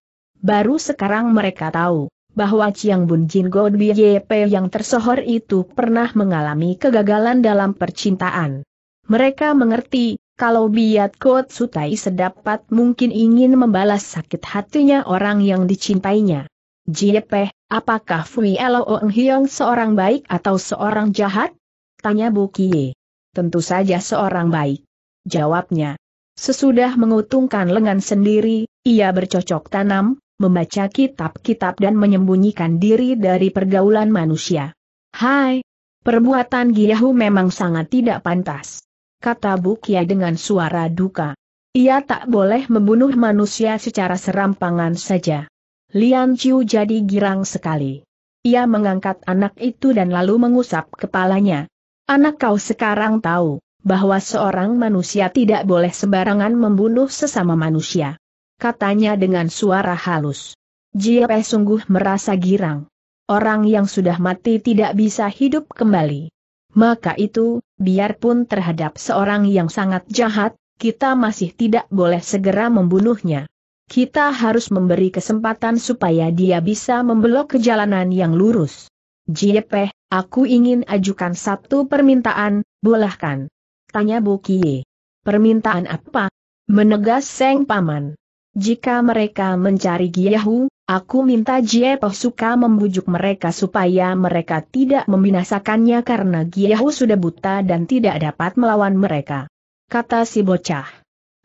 Baru sekarang mereka tahu, bahwa Chiang Bun Jin God Yep yang tersohor itu pernah mengalami kegagalan dalam percintaan. Mereka mengerti, kalau Biat Kot Sutai sedapat mungkin ingin membalas sakit hatinya orang yang dicintainya. Jiepeh, apakah Fui Elo Ong Hiong seorang baik atau seorang jahat? Tanya Bu Kie. Tentu saja seorang baik. Jawabnya. Sesudah mengutungkan lengan sendiri, ia bercocok tanam, membaca kitab-kitab dan menyembunyikan diri dari pergaulan manusia. Hai! Perbuatan Giyahu memang sangat tidak pantas kata Bukia dengan suara duka. Ia tak boleh membunuh manusia secara serampangan saja. Lian Chiu jadi girang sekali. Ia mengangkat anak itu dan lalu mengusap kepalanya. Anak kau sekarang tahu, bahwa seorang manusia tidak boleh sembarangan membunuh sesama manusia. Katanya dengan suara halus. Jie sungguh merasa girang. Orang yang sudah mati tidak bisa hidup kembali. Maka itu, biarpun terhadap seorang yang sangat jahat, kita masih tidak boleh segera membunuhnya. Kita harus memberi kesempatan supaya dia bisa membelok ke jalanan yang lurus. Jiepeh, aku ingin ajukan satu permintaan, bolehkan? Tanya Bu Bukie. Permintaan apa? Menegas Seng Paman. Jika mereka mencari Giyahu, aku minta Jiepo suka membujuk mereka supaya mereka tidak membinasakannya karena Giyahu sudah buta dan tidak dapat melawan mereka. Kata si bocah.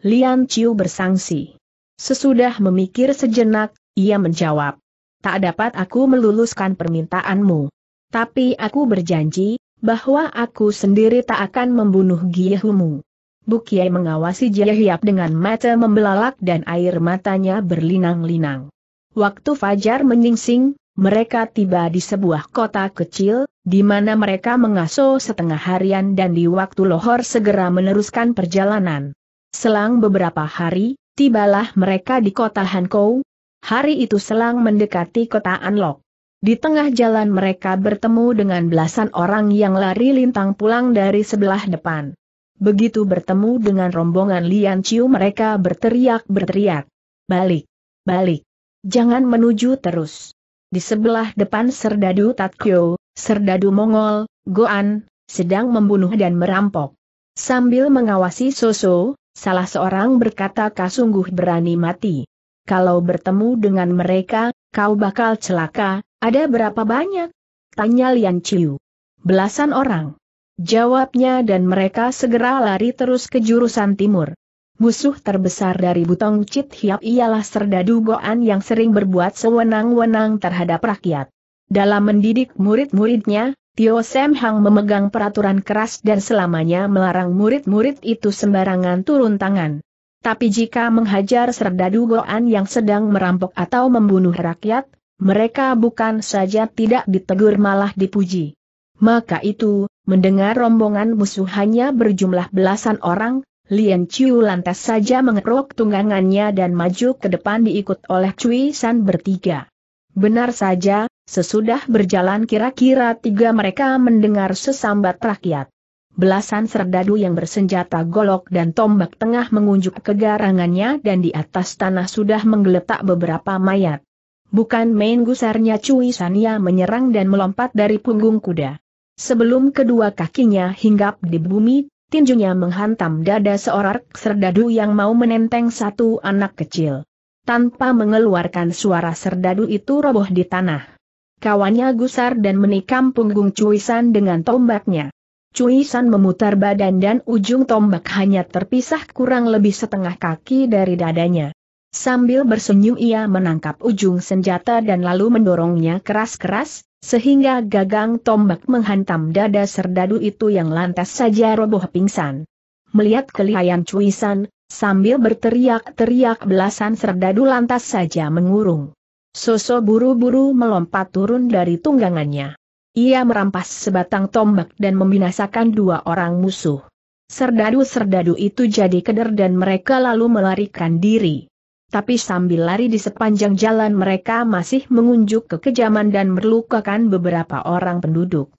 Lian Chiu bersangsi. Sesudah memikir sejenak, ia menjawab. Tak dapat aku meluluskan permintaanmu. Tapi aku berjanji, bahwa aku sendiri tak akan membunuh Giyahumu. Bukiai mengawasi Jia Hiap dengan mata membelalak dan air matanya berlinang-linang. Waktu fajar menyingsing, mereka tiba di sebuah kota kecil, di mana mereka mengasuh setengah harian dan di waktu lohor segera meneruskan perjalanan. Selang beberapa hari, tibalah mereka di kota Hankou. Hari itu selang mendekati kota Anlok. Di tengah jalan mereka bertemu dengan belasan orang yang lari lintang pulang dari sebelah depan. Begitu bertemu dengan rombongan Lian Chiu mereka berteriak-berteriak. Balik! Balik! Jangan menuju terus. Di sebelah depan Serdadu Tatkyo, Serdadu Mongol, Goan, sedang membunuh dan merampok. Sambil mengawasi Soso, salah seorang berkata kau sungguh berani mati. Kalau bertemu dengan mereka, kau bakal celaka, ada berapa banyak? Tanya Lian Chiu. Belasan orang. Jawabnya dan mereka segera lari terus ke jurusan timur. Musuh terbesar dari Butong Chit Hiap ialah serdadu Goan yang sering berbuat sewenang-wenang terhadap rakyat. Dalam mendidik murid-muridnya, Tio Sem Hang memegang peraturan keras dan selamanya melarang murid-murid itu sembarangan turun tangan. Tapi jika menghajar serdadu Goan yang sedang merampok atau membunuh rakyat, mereka bukan saja tidak ditegur malah dipuji. Maka itu, Mendengar rombongan musuh hanya berjumlah belasan orang, Lian Chiu lantas saja mengerok tunggangannya dan maju ke depan diikut oleh Cui San bertiga. Benar saja, sesudah berjalan kira-kira tiga mereka mendengar sesambat rakyat. Belasan serdadu yang bersenjata golok dan tombak tengah mengunjuk kegarangannya dan di atas tanah sudah menggeletak beberapa mayat. Bukan main gusarnya Cui Sania menyerang dan melompat dari punggung kuda. Sebelum kedua kakinya hinggap di bumi, tinjunya menghantam dada seorang serdadu yang mau menenteng satu anak kecil. Tanpa mengeluarkan suara serdadu itu roboh di tanah. Kawannya gusar dan menikam punggung Cuisan dengan tombaknya. Cuisan memutar badan dan ujung tombak hanya terpisah kurang lebih setengah kaki dari dadanya. Sambil bersenyum ia menangkap ujung senjata dan lalu mendorongnya keras-keras, sehingga gagang tombak menghantam dada serdadu itu yang lantas saja roboh pingsan. Melihat kelihayan cuisan, sambil berteriak-teriak belasan serdadu lantas saja mengurung. Soso buru-buru melompat turun dari tunggangannya. Ia merampas sebatang tombak dan membinasakan dua orang musuh. Serdadu-serdadu itu jadi keder dan mereka lalu melarikan diri tapi sambil lari di sepanjang jalan mereka masih mengunjuk kekejaman dan melukakan beberapa orang penduduk.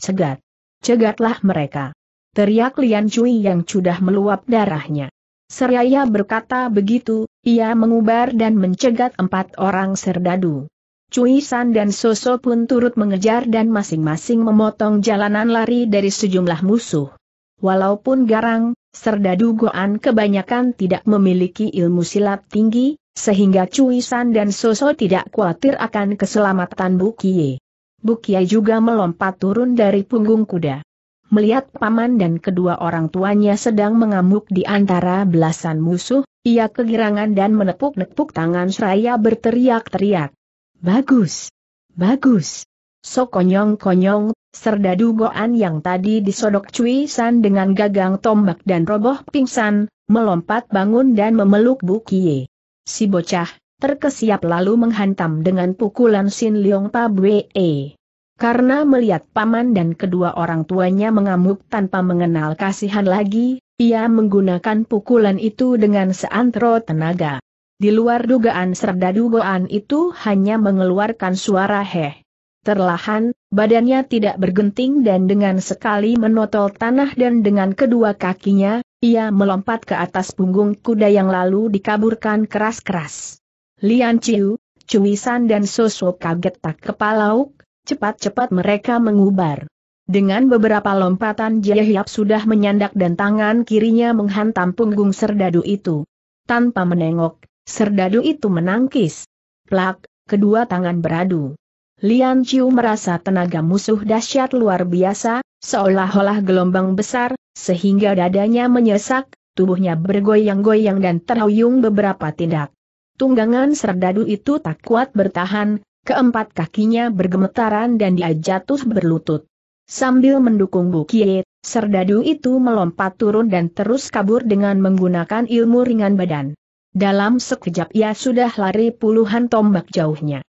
Cegat! Cegatlah mereka! Teriak Lian Cui yang sudah meluap darahnya. Seraya berkata begitu, ia mengubar dan mencegat empat orang serdadu. Cui San dan Soso pun turut mengejar dan masing-masing memotong jalanan lari dari sejumlah musuh. Walaupun garang, Serdadu Goan kebanyakan tidak memiliki ilmu silat tinggi, sehingga Cuisan dan Soso tidak khawatir akan keselamatan Bukie. Bukie juga melompat turun dari punggung kuda. Melihat paman dan kedua orang tuanya sedang mengamuk di antara belasan musuh, ia kegirangan dan menepuk-nepuk tangan seraya berteriak-teriak. Bagus! Bagus! Sokonyong-konyong, Serdadu Goan yang tadi disodok Cui San dengan gagang tombak dan roboh pingsan, melompat bangun dan memeluk Bu Kie. Si bocah, terkesiap lalu menghantam dengan pukulan Sin Leong Pa Bwe. Karena melihat paman dan kedua orang tuanya mengamuk tanpa mengenal kasihan lagi, ia menggunakan pukulan itu dengan seantero tenaga. Di luar dugaan Serdadu Goan itu hanya mengeluarkan suara heh. Terlahan, badannya tidak bergenting dan dengan sekali menotol tanah dan dengan kedua kakinya, ia melompat ke atas punggung kuda yang lalu dikaburkan keras-keras. Lian Chiu, Cuisan dan Soso kaget tak kepala cepat-cepat mereka mengubar. Dengan beberapa lompatan Jayahiap sudah menyandak dan tangan kirinya menghantam punggung serdadu itu. Tanpa menengok, serdadu itu menangkis. Plak, kedua tangan beradu. Lian Chiu merasa tenaga musuh dahsyat luar biasa, seolah-olah gelombang besar, sehingga dadanya menyesak, tubuhnya bergoyang-goyang dan terhuyung beberapa tindak. Tunggangan serdadu itu tak kuat bertahan, keempat kakinya bergemetaran dan dia jatuh berlutut. Sambil mendukung bukit, serdadu itu melompat turun dan terus kabur dengan menggunakan ilmu ringan badan. Dalam sekejap ia sudah lari puluhan tombak jauhnya.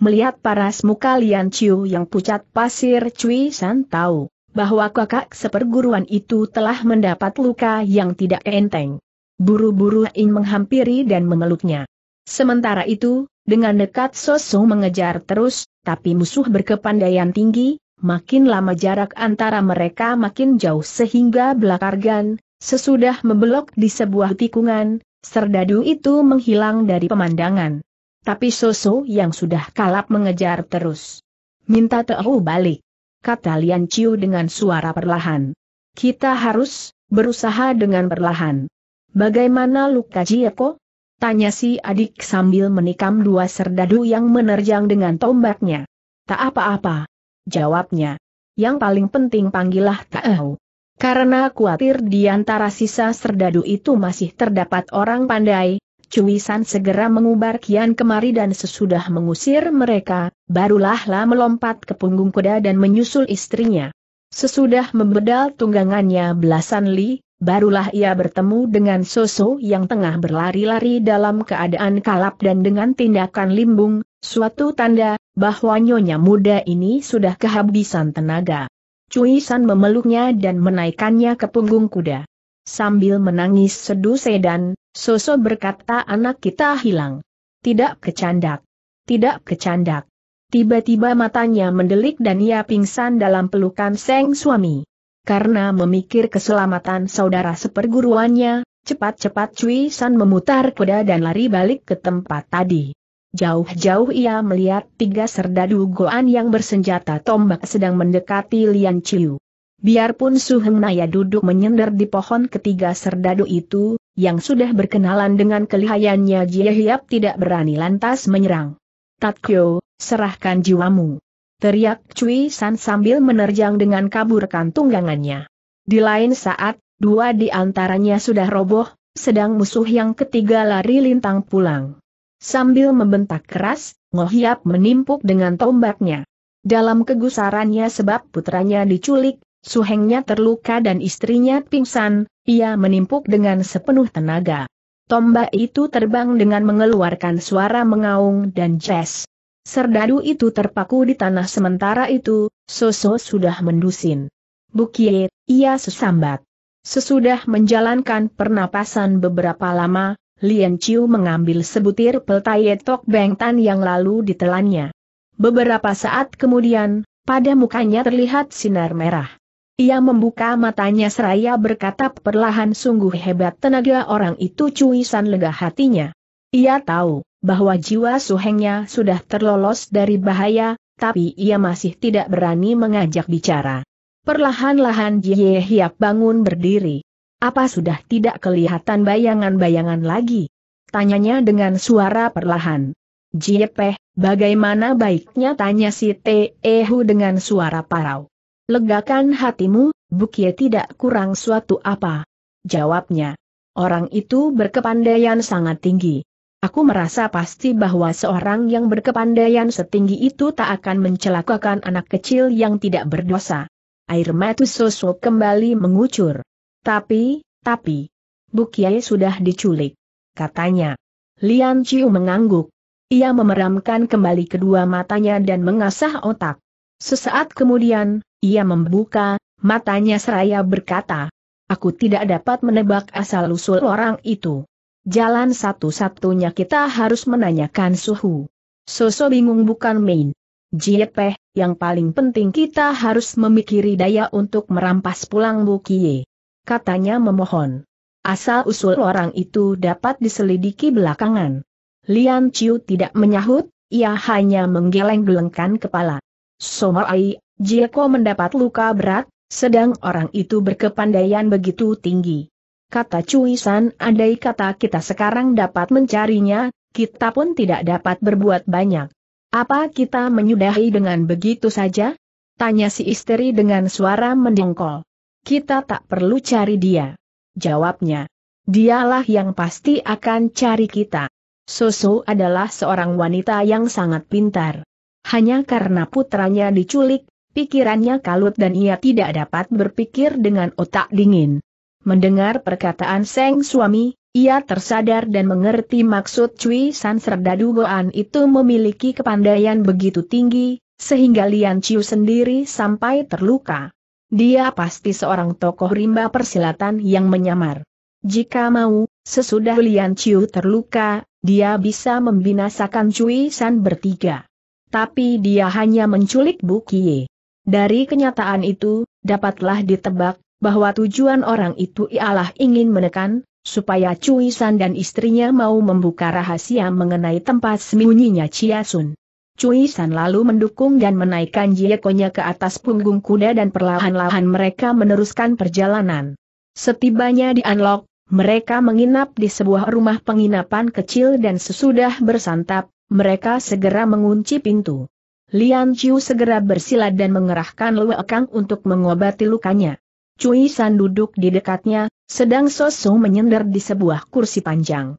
Melihat paras muka Lian Chiu yang pucat pasir Cui San tahu bahwa kakak seperguruan itu telah mendapat luka yang tidak enteng. Buru-buru In menghampiri dan memeluknya. Sementara itu, dengan dekat Soso mengejar terus, tapi musuh berkepandaian tinggi, makin lama jarak antara mereka makin jauh sehingga belakargan, sesudah membelok di sebuah tikungan, Serdadu itu menghilang dari pemandangan. Tapi Soso yang sudah kalap mengejar terus. Minta Teo balik. Kata Lian Chiu dengan suara perlahan. Kita harus berusaha dengan perlahan. Bagaimana luka Jieko? Tanya si adik sambil menikam dua serdadu yang menerjang dengan tombaknya. Tak apa-apa. Jawabnya. Yang paling penting panggillah Teo. Karena khawatir di antara sisa serdadu itu masih terdapat orang pandai, Cuisan segera mengubar kian kemari dan sesudah mengusir mereka, barulah La melompat ke punggung kuda dan menyusul istrinya. Sesudah membedal tunggangannya belasan li, barulah ia bertemu dengan Soso yang tengah berlari-lari dalam keadaan kalap dan dengan tindakan limbung, suatu tanda bahwa nyonya muda ini sudah kehabisan tenaga. Cuisan memeluknya dan menaikkannya ke punggung kuda. Sambil menangis sedu sedan, Soso berkata anak kita hilang. Tidak kecandak. Tidak kecandak. Tiba-tiba matanya mendelik dan ia pingsan dalam pelukan seng suami. Karena memikir keselamatan saudara seperguruannya, cepat-cepat Cui San memutar kuda dan lari balik ke tempat tadi. Jauh-jauh ia melihat tiga serdadu goan yang bersenjata tombak sedang mendekati Lian Chiu. Biarpun Su Heng Naya duduk menyender di pohon ketiga serdadu itu, yang sudah berkenalan dengan kelihayannya Jie Hiap tidak berani lantas menyerang. Tatkyo, serahkan jiwamu. Teriak Cui San sambil menerjang dengan kaburkan tunggangannya. Di lain saat, dua di antaranya sudah roboh, sedang musuh yang ketiga lari lintang pulang. Sambil membentak keras, Ngohiap menimpuk dengan tombaknya. Dalam kegusarannya sebab putranya diculik, Suhengnya terluka dan istrinya pingsan, ia menimpuk dengan sepenuh tenaga. Tombak itu terbang dengan mengeluarkan suara mengaung dan jazz. Serdadu itu terpaku di tanah sementara itu, Soso sudah mendusin. Bukit, ia sesambat. Sesudah menjalankan pernapasan beberapa lama, Lian Chiu mengambil sebutir peltaye tok bengtan yang lalu ditelannya. Beberapa saat kemudian, pada mukanya terlihat sinar merah. Ia membuka matanya seraya berkata perlahan sungguh hebat tenaga orang itu cuisan lega hatinya. Ia tahu bahwa jiwa suhengnya sudah terlolos dari bahaya, tapi ia masih tidak berani mengajak bicara. Perlahan-lahan Jie Hiap bangun berdiri. Apa sudah tidak kelihatan bayangan-bayangan lagi? Tanyanya dengan suara perlahan. Jie Peh, bagaimana baiknya tanya si Te Ehu dengan suara parau. Legakan hatimu, Bukie tidak kurang suatu apa. Jawabnya. Orang itu berkepandaian sangat tinggi. Aku merasa pasti bahwa seorang yang berkepandaian setinggi itu tak akan mencelakakan anak kecil yang tidak berdosa. Air mata Soso kembali mengucur. Tapi, tapi, Bukie sudah diculik. Katanya. Lian Chiu mengangguk. Ia memeramkan kembali kedua matanya dan mengasah otak. Sesaat kemudian, ia membuka, matanya seraya berkata, Aku tidak dapat menebak asal-usul orang itu. Jalan satu-satunya kita harus menanyakan suhu. Soso bingung bukan main. Jiepeh, yang paling penting kita harus memikiri daya untuk merampas pulang Bukie. Katanya memohon. Asal-usul orang itu dapat diselidiki belakangan. Lian Chiu tidak menyahut, ia hanya menggeleng-gelengkan kepala. Somarai, Jieko mendapat luka berat, sedang orang itu berkepandaian begitu tinggi. Kata Cuisan, andai kata kita sekarang dapat mencarinya, kita pun tidak dapat berbuat banyak. Apa kita menyudahi dengan begitu saja? Tanya si istri dengan suara mendengkol. Kita tak perlu cari dia. Jawabnya. Dialah yang pasti akan cari kita. Soso adalah seorang wanita yang sangat pintar. Hanya karena putranya diculik, pikirannya kalut dan ia tidak dapat berpikir dengan otak dingin. Mendengar perkataan Seng suami, ia tersadar dan mengerti maksud Cui San serda Dugoan itu memiliki kepandaian begitu tinggi, sehingga Lian Chiu sendiri sampai terluka. Dia pasti seorang tokoh rimba persilatan yang menyamar. Jika mau, sesudah Lian Chiu terluka, dia bisa membinasakan Cui San bertiga. Tapi dia hanya menculik Bu Kie. Dari kenyataan itu, dapatlah ditebak, bahwa tujuan orang itu ialah ingin menekan, supaya Cui San dan istrinya mau membuka rahasia mengenai tempat sembunyinya Chia Sun. Cui San lalu mendukung dan menaikkan Jiekonya ke atas punggung kuda dan perlahan-lahan mereka meneruskan perjalanan. Setibanya di Unlock, mereka menginap di sebuah rumah penginapan kecil dan sesudah bersantap, mereka segera mengunci pintu. Lian Chiu segera bersilat dan mengerahkan Lue Kang untuk mengobati lukanya. Cui San duduk di dekatnya, sedang Sosu menyender di sebuah kursi panjang.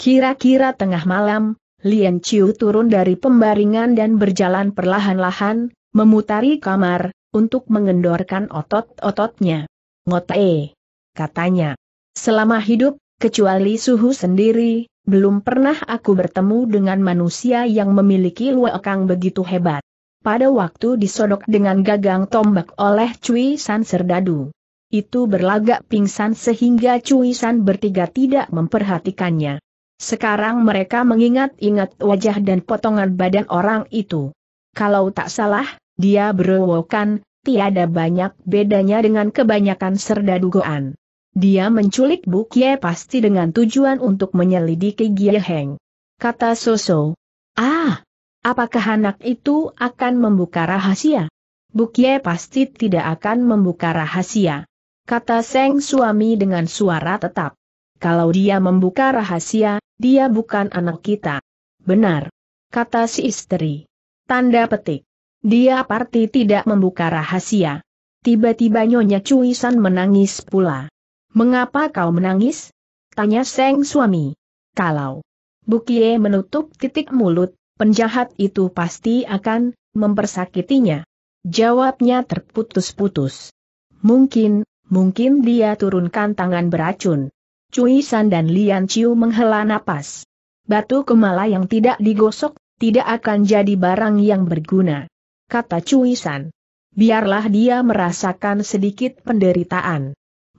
Kira-kira tengah malam, Lian Chiu turun dari pembaringan dan berjalan perlahan-lahan, memutari kamar, untuk mengendorkan otot-ototnya. Ngote, katanya. Selama hidup, kecuali suhu sendiri, belum pernah aku bertemu dengan manusia yang memiliki luakang begitu hebat. Pada waktu disodok dengan gagang tombak oleh Cui San Serdadu. Itu berlagak pingsan sehingga Cui San bertiga tidak memperhatikannya. Sekarang mereka mengingat-ingat wajah dan potongan badan orang itu. Kalau tak salah, dia berewokan, tiada banyak bedanya dengan kebanyakan Serdadu Goan. Dia menculik Bu Kie pasti dengan tujuan untuk menyelidiki Gie Heng. Kata Soso. Ah, apakah anak itu akan membuka rahasia? Bu Kie pasti tidak akan membuka rahasia. Kata Seng suami dengan suara tetap. Kalau dia membuka rahasia, dia bukan anak kita. Benar. Kata si istri. Tanda petik. Dia parti tidak membuka rahasia. Tiba-tiba Nyonya Cuisan menangis pula. Mengapa kau menangis? Tanya Seng suami. Kalau Bukie menutup titik mulut, penjahat itu pasti akan mempersakitinya. Jawabnya terputus-putus. Mungkin, mungkin dia turunkan tangan beracun. Cui San dan Lian Chiu menghela napas. Batu kemala yang tidak digosok, tidak akan jadi barang yang berguna. Kata Cui San. Biarlah dia merasakan sedikit penderitaan.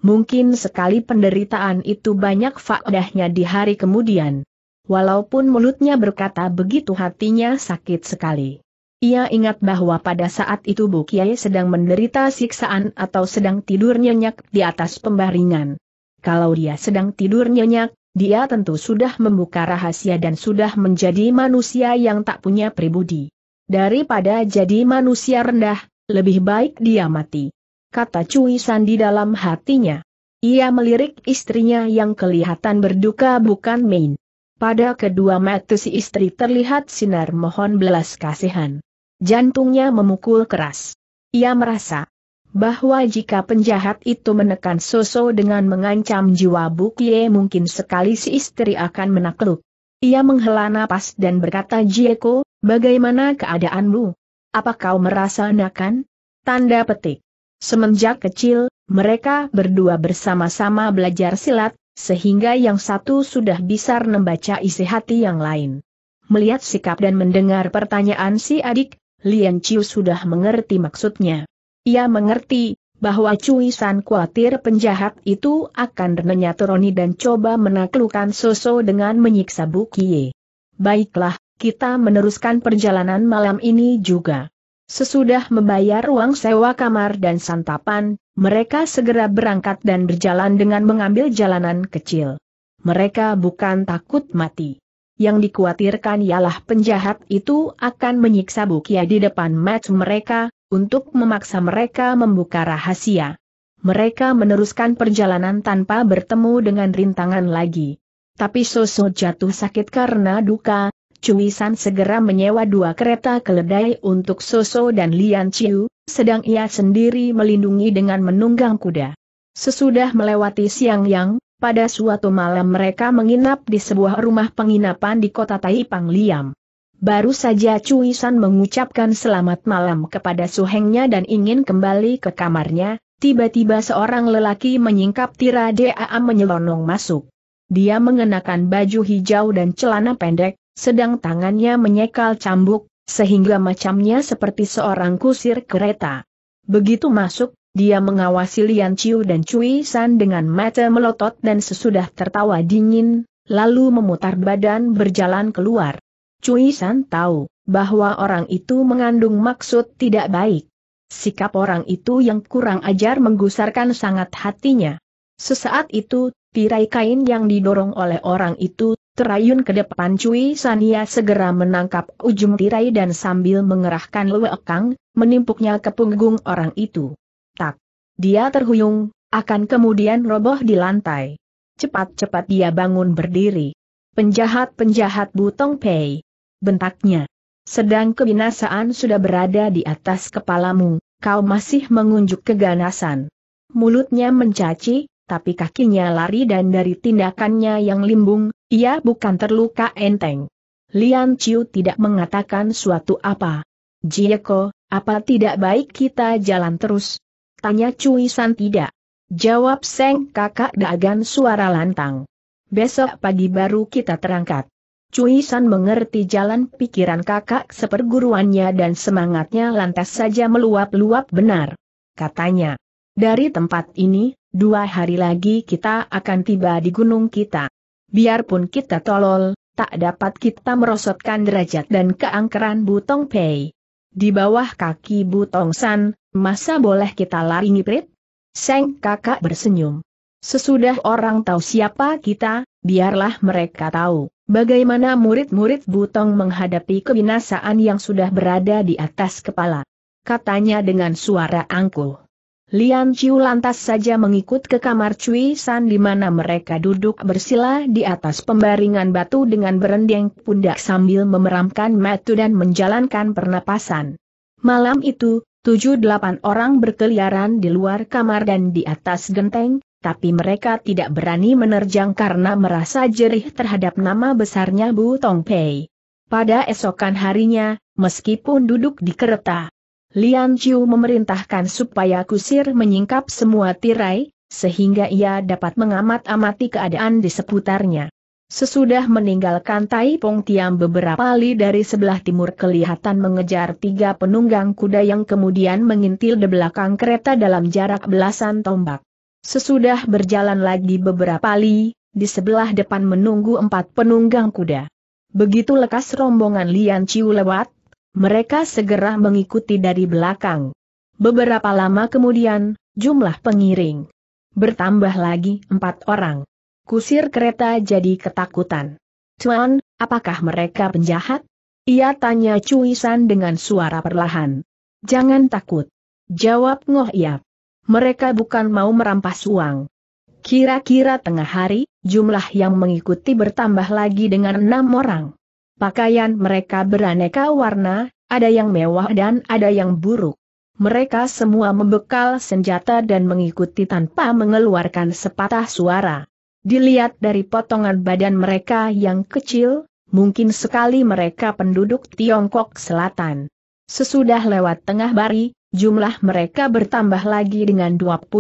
Mungkin sekali penderitaan itu banyak faedahnya di hari kemudian. Walaupun mulutnya berkata begitu hatinya sakit sekali. Ia ingat bahwa pada saat itu Bu Kiai sedang menderita siksaan atau sedang tidur nyenyak di atas pembaringan. Kalau dia sedang tidur nyenyak, dia tentu sudah membuka rahasia dan sudah menjadi manusia yang tak punya pribudi. Daripada jadi manusia rendah, lebih baik dia mati kata Cui San di dalam hatinya. Ia melirik istrinya yang kelihatan berduka bukan main. Pada kedua mata si istri terlihat sinar mohon belas kasihan. Jantungnya memukul keras. Ia merasa bahwa jika penjahat itu menekan Soso dengan mengancam jiwa Bukye mungkin sekali si istri akan menakluk. Ia menghela napas dan berkata Jieko, bagaimana keadaanmu? Apa kau merasa nakan? Tanda petik. Semenjak kecil, mereka berdua bersama-sama belajar silat, sehingga yang satu sudah bisa membaca isi hati yang lain. Melihat sikap dan mendengar pertanyaan si adik, Lian Chiu sudah mengerti maksudnya. Ia mengerti, bahwa Cui San khawatir penjahat itu akan Roni dan coba menaklukkan Soso dengan menyiksa Bukie. Baiklah, kita meneruskan perjalanan malam ini juga. Sesudah membayar uang sewa kamar dan santapan, mereka segera berangkat dan berjalan dengan mengambil jalanan kecil. Mereka bukan takut mati. Yang dikhawatirkan ialah penjahat itu akan menyiksa Bukia di depan mat mereka, untuk memaksa mereka membuka rahasia. Mereka meneruskan perjalanan tanpa bertemu dengan rintangan lagi. Tapi Soso jatuh sakit karena duka, Cui San segera menyewa dua kereta keledai untuk Soso dan Lian Chiu, sedang ia sendiri melindungi dengan menunggang kuda. Sesudah melewati Siang Yang, pada suatu malam mereka menginap di sebuah rumah penginapan di kota Taipang Liam. Baru saja Cui San mengucapkan selamat malam kepada suhengnya dan ingin kembali ke kamarnya, tiba-tiba seorang lelaki menyingkap Tira Daa menyelonong masuk. Dia mengenakan baju hijau dan celana pendek, sedang tangannya menyekal cambuk, sehingga macamnya seperti seorang kusir kereta. Begitu masuk, dia mengawasi Lian Chiu dan Cui San dengan mata melotot dan sesudah tertawa dingin, lalu memutar badan berjalan keluar. Cui San tahu bahwa orang itu mengandung maksud tidak baik. Sikap orang itu yang kurang ajar menggusarkan sangat hatinya. Sesaat itu, tirai kain yang didorong oleh orang itu Terayun ke depan Cui Sania segera menangkap ujung tirai dan sambil mengerahkan lewekang, menimpuknya ke punggung orang itu. Tak. Dia terhuyung, akan kemudian roboh di lantai. Cepat-cepat dia bangun berdiri. Penjahat-penjahat Butong Pei. Bentaknya. Sedang kebinasaan sudah berada di atas kepalamu, kau masih mengunjuk keganasan. Mulutnya mencaci, tapi kakinya lari dan dari tindakannya yang limbung, ia bukan terluka enteng. Lian Chiu tidak mengatakan suatu apa. Jieko, apa tidak baik kita jalan terus? Tanya Cui San tidak. Jawab Seng kakak dagan suara lantang. Besok pagi baru kita terangkat. Cui San mengerti jalan pikiran kakak seperguruannya dan semangatnya lantas saja meluap-luap benar. Katanya, dari tempat ini, dua hari lagi kita akan tiba di gunung kita. Biarpun kita tolol, tak dapat kita merosotkan derajat dan keangkeran Butong Pei. Di bawah kaki Butong San, masa boleh kita lari ngiprit? Seng kakak bersenyum. Sesudah orang tahu siapa kita, biarlah mereka tahu. Bagaimana murid-murid Butong menghadapi kebinasaan yang sudah berada di atas kepala? Katanya dengan suara angkuh. Lian Chiu lantas saja mengikut ke kamar Cui San di mana mereka duduk bersila di atas pembaringan batu dengan berendeng pundak sambil memeramkan mata dan menjalankan pernapasan. Malam itu, tujuh delapan orang berkeliaran di luar kamar dan di atas genteng, tapi mereka tidak berani menerjang karena merasa jerih terhadap nama besarnya Bu Tong Pei. Pada esokan harinya, meskipun duduk di kereta, Lian Chiu memerintahkan supaya kusir menyingkap semua tirai, sehingga ia dapat mengamat-amati keadaan di seputarnya. Sesudah meninggalkan Tai Pong Tiam beberapa kali dari sebelah timur kelihatan mengejar tiga penunggang kuda yang kemudian mengintil di belakang kereta dalam jarak belasan tombak. Sesudah berjalan lagi beberapa kali, di sebelah depan menunggu empat penunggang kuda. Begitu lekas rombongan Lian Chiu lewat, mereka segera mengikuti dari belakang. Beberapa lama kemudian, jumlah pengiring bertambah lagi empat orang. Kusir kereta jadi ketakutan. Tuan, apakah mereka penjahat? Ia tanya Cuisan dengan suara perlahan. Jangan takut. Jawab Ngoh Iap. Mereka bukan mau merampas uang. Kira-kira tengah hari, jumlah yang mengikuti bertambah lagi dengan enam orang. Pakaian mereka beraneka warna, ada yang mewah dan ada yang buruk. Mereka semua membekal senjata dan mengikuti tanpa mengeluarkan sepatah suara. Dilihat dari potongan badan mereka yang kecil, mungkin sekali mereka penduduk Tiongkok Selatan. Sesudah lewat tengah bari, jumlah mereka bertambah lagi dengan 21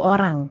orang.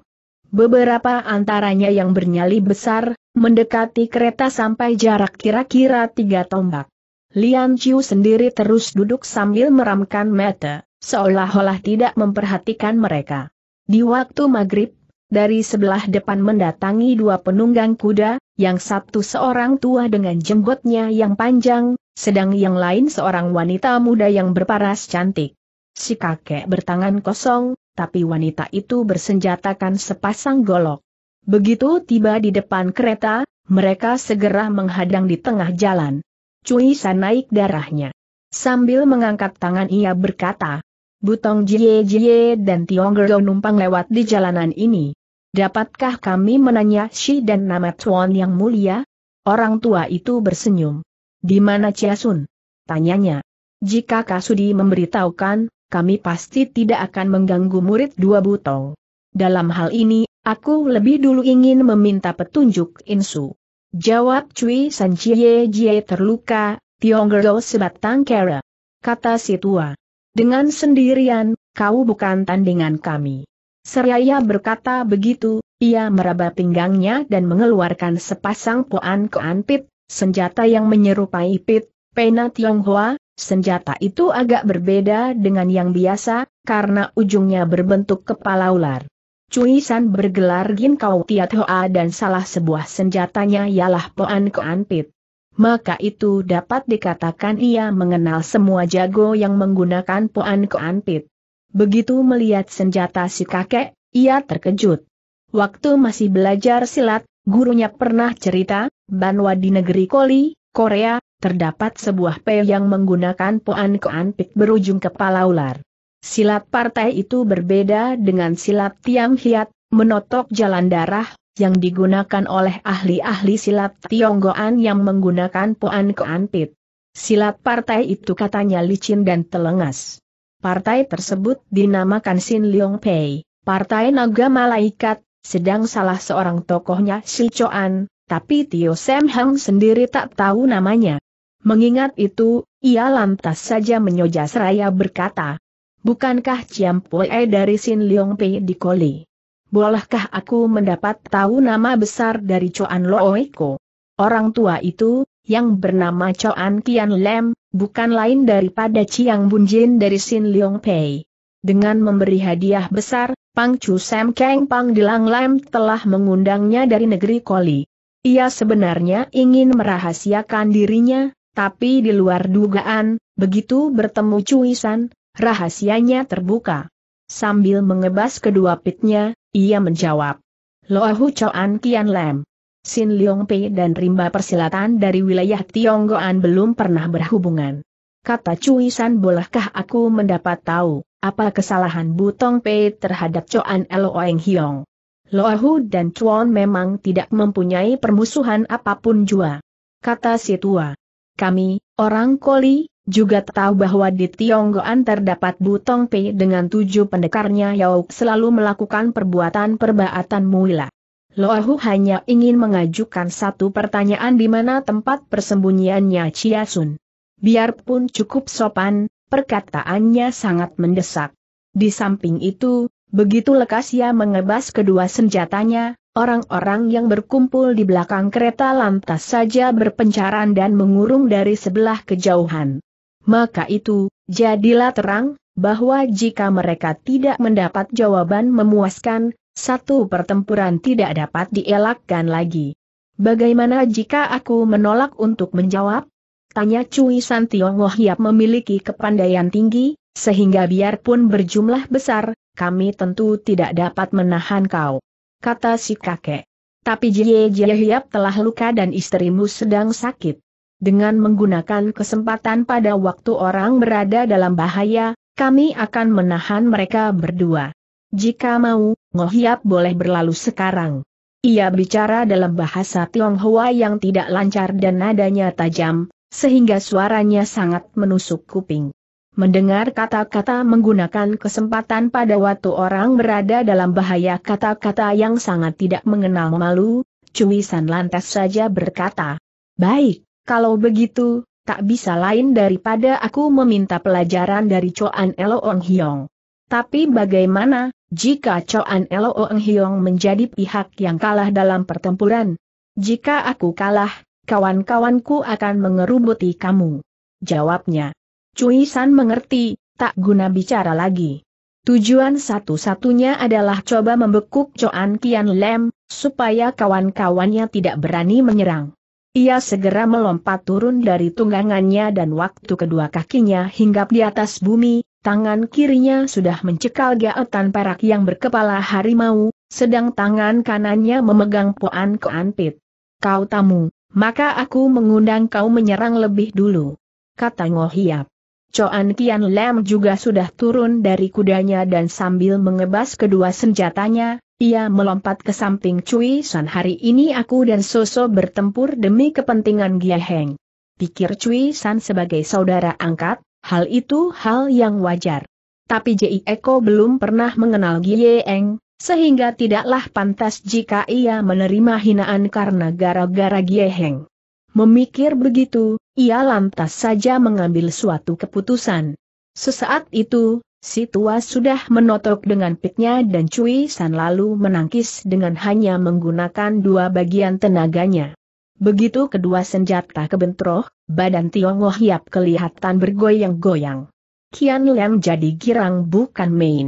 Beberapa antaranya yang bernyali besar, Mendekati kereta sampai jarak kira-kira tiga tombak. Lian Chiu sendiri terus duduk sambil meramkan mata, seolah-olah tidak memperhatikan mereka. Di waktu maghrib, dari sebelah depan mendatangi dua penunggang kuda, yang satu seorang tua dengan jenggotnya yang panjang, sedang yang lain seorang wanita muda yang berparas cantik. Si kakek bertangan kosong, tapi wanita itu bersenjatakan sepasang golok. Begitu tiba di depan kereta, mereka segera menghadang di tengah jalan. Cui San naik darahnya. Sambil mengangkat tangan ia berkata, Butong Jie Jie dan Tiong Gerdo numpang lewat di jalanan ini. Dapatkah kami menanya Shi dan nama Tuan yang mulia? Orang tua itu bersenyum. Di mana Chia Sun? Tanyanya. Jika Kasudi memberitahukan, kami pasti tidak akan mengganggu murid dua butong. Dalam hal ini Aku lebih dulu ingin meminta petunjuk Insu. Jawab Cui San Chie Jie terluka, Tionggerdo sebatang kera. Kata si tua. Dengan sendirian, kau bukan tandingan kami. Seraya berkata begitu, ia meraba pinggangnya dan mengeluarkan sepasang poan kean pit, senjata yang menyerupai pit, pena Tionghoa, senjata itu agak berbeda dengan yang biasa, karena ujungnya berbentuk kepala ular. Cui San bergelar Gin Kau Tiat Hoa dan salah sebuah senjatanya ialah Poan Koan Pit. Maka itu dapat dikatakan ia mengenal semua jago yang menggunakan Poan Koan Pit. Begitu melihat senjata si kakek, ia terkejut. Waktu masih belajar silat, gurunya pernah cerita, Banwa di negeri Koli, Korea, terdapat sebuah pe yang menggunakan Poan Koan Pit berujung kepala ular. Silat partai itu berbeda dengan silat Tiang Hiat, menotok jalan darah, yang digunakan oleh ahli-ahli silat Tionggoan yang menggunakan puan keantit. Silat partai itu katanya licin dan telengas. Partai tersebut dinamakan Sin Leong Pei, Partai Naga Malaikat, sedang salah seorang tokohnya sil Choan, tapi Tio Sam Hang sendiri tak tahu namanya. Mengingat itu, ia lantas saja menyoja seraya berkata, Bukankah Ciam Pue dari Sin Leong Pei di Koli? Bolehkah aku mendapat tahu nama besar dari Looi Ko? Orang tua itu, yang bernama Choan Tian Lem, bukan lain daripada Chiang Jin dari Sin Leong Pei. Dengan memberi hadiah besar, Pang Chu Sam Kang Pang Dilang Lem telah mengundangnya dari negeri Koli. Ia sebenarnya ingin merahasiakan dirinya, tapi di luar dugaan, begitu bertemu Cui San, rahasianya terbuka. Sambil mengebas kedua pitnya, ia menjawab. Loahu Choan Kian Lam, Sin Leong Pei dan rimba persilatan dari wilayah Tionggoan belum pernah berhubungan. Kata Cui San, bolehkah aku mendapat tahu, apa kesalahan Butong Pei terhadap Choan Loeng Hiong? Loahu dan Chuan memang tidak mempunyai permusuhan apapun jua. Kata si tua. Kami, orang koli, juga tahu bahwa di Tionggoan terdapat Butong Pei dengan tujuh pendekarnya Yauk selalu melakukan perbuatan perbaatan mula. Loahu hanya ingin mengajukan satu pertanyaan di mana tempat persembunyiannya Sun. Biarpun cukup sopan, perkataannya sangat mendesak. Di samping itu, begitu lekas ia mengebas kedua senjatanya, Orang-orang yang berkumpul di belakang kereta lantas saja berpencaran dan mengurung dari sebelah kejauhan maka itu, jadilah terang, bahwa jika mereka tidak mendapat jawaban memuaskan, satu pertempuran tidak dapat dielakkan lagi. Bagaimana jika aku menolak untuk menjawab? Tanya Cui San Tionghoa Hiap memiliki kepandaian tinggi, sehingga biarpun berjumlah besar, kami tentu tidak dapat menahan kau. Kata si kakek. Tapi Jie Jie Hiap telah luka dan istrimu sedang sakit dengan menggunakan kesempatan pada waktu orang berada dalam bahaya, kami akan menahan mereka berdua. Jika mau, Ngohiap boleh berlalu sekarang. Ia bicara dalam bahasa Tionghoa yang tidak lancar dan nadanya tajam, sehingga suaranya sangat menusuk kuping. Mendengar kata-kata menggunakan kesempatan pada waktu orang berada dalam bahaya kata-kata yang sangat tidak mengenal malu, Cui San lantas saja berkata, Baik, kalau begitu, tak bisa lain daripada aku meminta pelajaran dari Choan Eloong Hiong. Tapi bagaimana, jika Choan Eloong Hiong menjadi pihak yang kalah dalam pertempuran? Jika aku kalah, kawan-kawanku akan mengerubuti kamu. Jawabnya. Cui San mengerti, tak guna bicara lagi. Tujuan satu-satunya adalah coba membekuk Coan Kian Lem, supaya kawan-kawannya tidak berani menyerang. Ia segera melompat turun dari tunggangannya dan waktu kedua kakinya hinggap di atas bumi, tangan kirinya sudah mencekal gaetan perak yang berkepala harimau, sedang tangan kanannya memegang poan keanpit. Kau tamu, maka aku mengundang kau menyerang lebih dulu. Kata Ngohiap. Coan Kian Lam juga sudah turun dari kudanya dan sambil mengebas kedua senjatanya, ia melompat ke samping Cui San hari ini aku dan Soso bertempur demi kepentingan Gia Heng. Pikir Cui San sebagai saudara angkat, hal itu hal yang wajar. Tapi Ji Eko belum pernah mengenal Gie Heng, sehingga tidaklah pantas jika ia menerima hinaan karena gara-gara Gie Heng. Memikir begitu, ia lantas saja mengambil suatu keputusan. Sesaat itu, si tua sudah menotok dengan piknya dan Cui San lalu menangkis dengan hanya menggunakan dua bagian tenaganya. Begitu kedua senjata kebentroh, badan Tionghoa Hiap kelihatan bergoyang-goyang. Kian Liang jadi girang bukan main.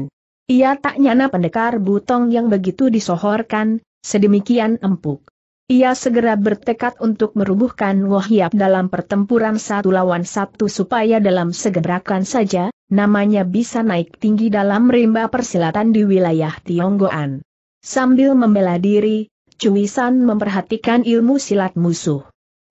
Ia tak nyana pendekar butong yang begitu disohorkan, sedemikian empuk. Ia segera bertekad untuk merubuhkan Wahyap dalam pertempuran satu lawan satu supaya dalam segerakan saja, namanya bisa naik tinggi dalam rimba persilatan di wilayah Tionggoan. Sambil membela diri, Cui San memperhatikan ilmu silat musuh.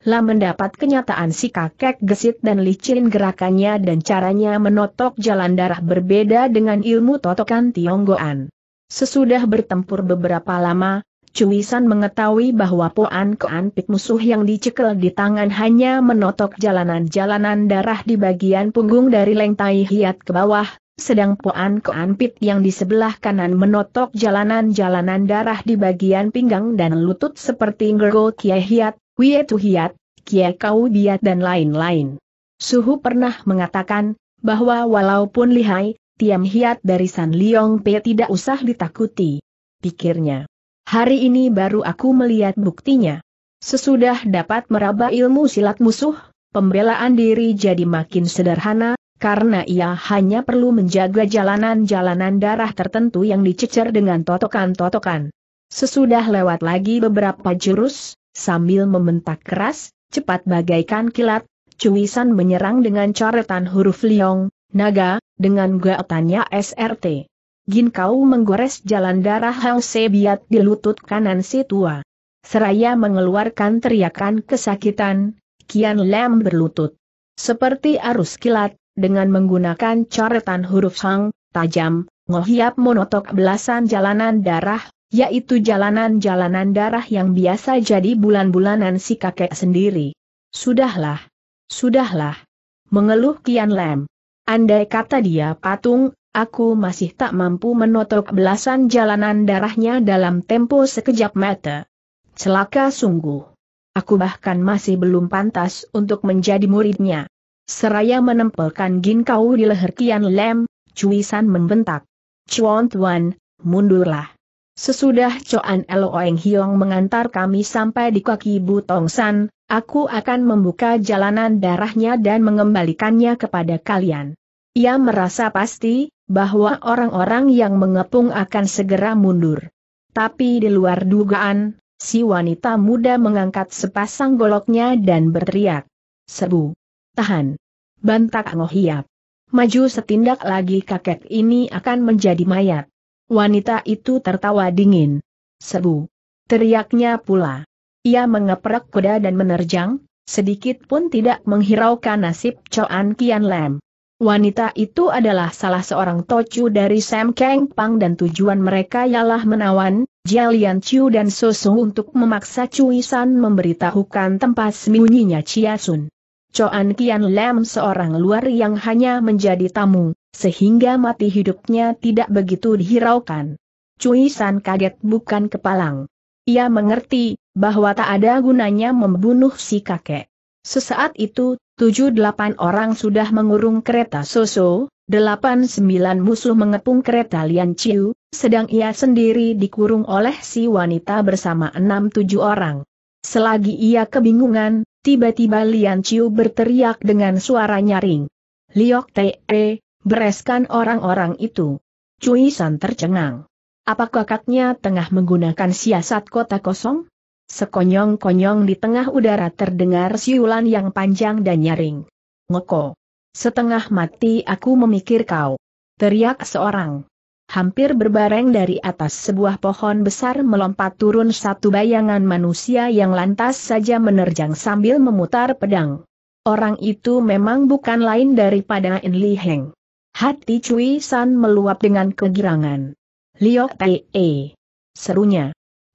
Lah mendapat kenyataan si kakek gesit dan licin gerakannya dan caranya menotok jalan darah berbeda dengan ilmu totokan Tionggoan. Sesudah bertempur beberapa lama, Cuisan mengetahui bahwa Poan Kean Pik musuh yang dicekel di tangan hanya menotok jalanan-jalanan darah di bagian punggung dari lengtai hiat ke bawah, sedang Poan Kean Pik yang di sebelah kanan menotok jalanan-jalanan darah di bagian pinggang dan lutut seperti Ngergo Kie Hiat, Wie Tu Hiat, Kie Kau Biat dan lain-lain. Suhu pernah mengatakan, bahwa walaupun lihai, Tiam Hiat dari San Liong Pe tidak usah ditakuti. Pikirnya. Hari ini baru aku melihat buktinya. Sesudah dapat meraba ilmu silat musuh, pembelaan diri jadi makin sederhana, karena ia hanya perlu menjaga jalanan-jalanan darah tertentu yang dicecer dengan totokan-totokan. Sesudah lewat lagi beberapa jurus, sambil membentak keras, cepat bagaikan kilat, Cuisan menyerang dengan coretan huruf liong, naga, dengan gaetannya SRT. Gin Kau menggores jalan darah Hang Sebiat di lutut kanan si tua. Seraya mengeluarkan teriakan kesakitan, Kian Lam berlutut. Seperti arus kilat, dengan menggunakan coretan huruf Hang, tajam, ngohiap monotok belasan jalanan darah, yaitu jalanan-jalanan darah yang biasa jadi bulan-bulanan si kakek sendiri. Sudahlah. Sudahlah. Mengeluh Kian Lam. Andai kata dia patung, aku masih tak mampu menotok belasan jalanan darahnya dalam tempo sekejap mata. Celaka sungguh. Aku bahkan masih belum pantas untuk menjadi muridnya. Seraya menempelkan ginkau di leher Kian Lem, San membentak. Chuan Tuan, mundurlah. Sesudah Elo Oeng Hiong mengantar kami sampai di kaki Butong San, aku akan membuka jalanan darahnya dan mengembalikannya kepada kalian. Ia merasa pasti, bahwa orang-orang yang mengepung akan segera mundur. Tapi di luar dugaan, si wanita muda mengangkat sepasang goloknya dan berteriak. Sebu. Tahan. Bantak Ngohiap. Maju setindak lagi kakek ini akan menjadi mayat. Wanita itu tertawa dingin. Sebu. Teriaknya pula. Ia mengeprak kuda dan menerjang, sedikit pun tidak menghiraukan nasib Choan Kian Lam. Wanita itu adalah salah seorang tocu dari Sam Kang Pang dan tujuan mereka ialah menawan, Jialian Chu dan Sosu untuk memaksa Cui San memberitahukan tempat sembunyinya Chia Sun. Choan Kian Lam seorang luar yang hanya menjadi tamu, sehingga mati hidupnya tidak begitu dihiraukan. Cui San kaget bukan kepalang. Ia mengerti, bahwa tak ada gunanya membunuh si kakek. Sesaat itu, tujuh delapan orang sudah mengurung kereta Soso, delapan sembilan musuh mengepung kereta Lian Chiu, sedang ia sendiri dikurung oleh si wanita bersama enam tujuh orang. Selagi ia kebingungan, tiba-tiba Lian Chiu berteriak dengan suara nyaring. Liok Te, e, bereskan orang-orang itu. Cui San tercengang. Apa kakaknya tengah menggunakan siasat kota kosong? Sekonyong-konyong di tengah udara terdengar siulan yang panjang dan nyaring. Ngoko. Setengah mati aku memikir kau. Teriak seorang. Hampir berbareng dari atas sebuah pohon besar melompat turun satu bayangan manusia yang lantas saja menerjang sambil memutar pedang. Orang itu memang bukan lain daripada In Li Heng. Hati Cui San meluap dengan kegirangan. Liok Tai -e. serunya.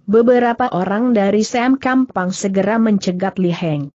Beberapa orang dari Sam Kampang segera mencegat Li Heng.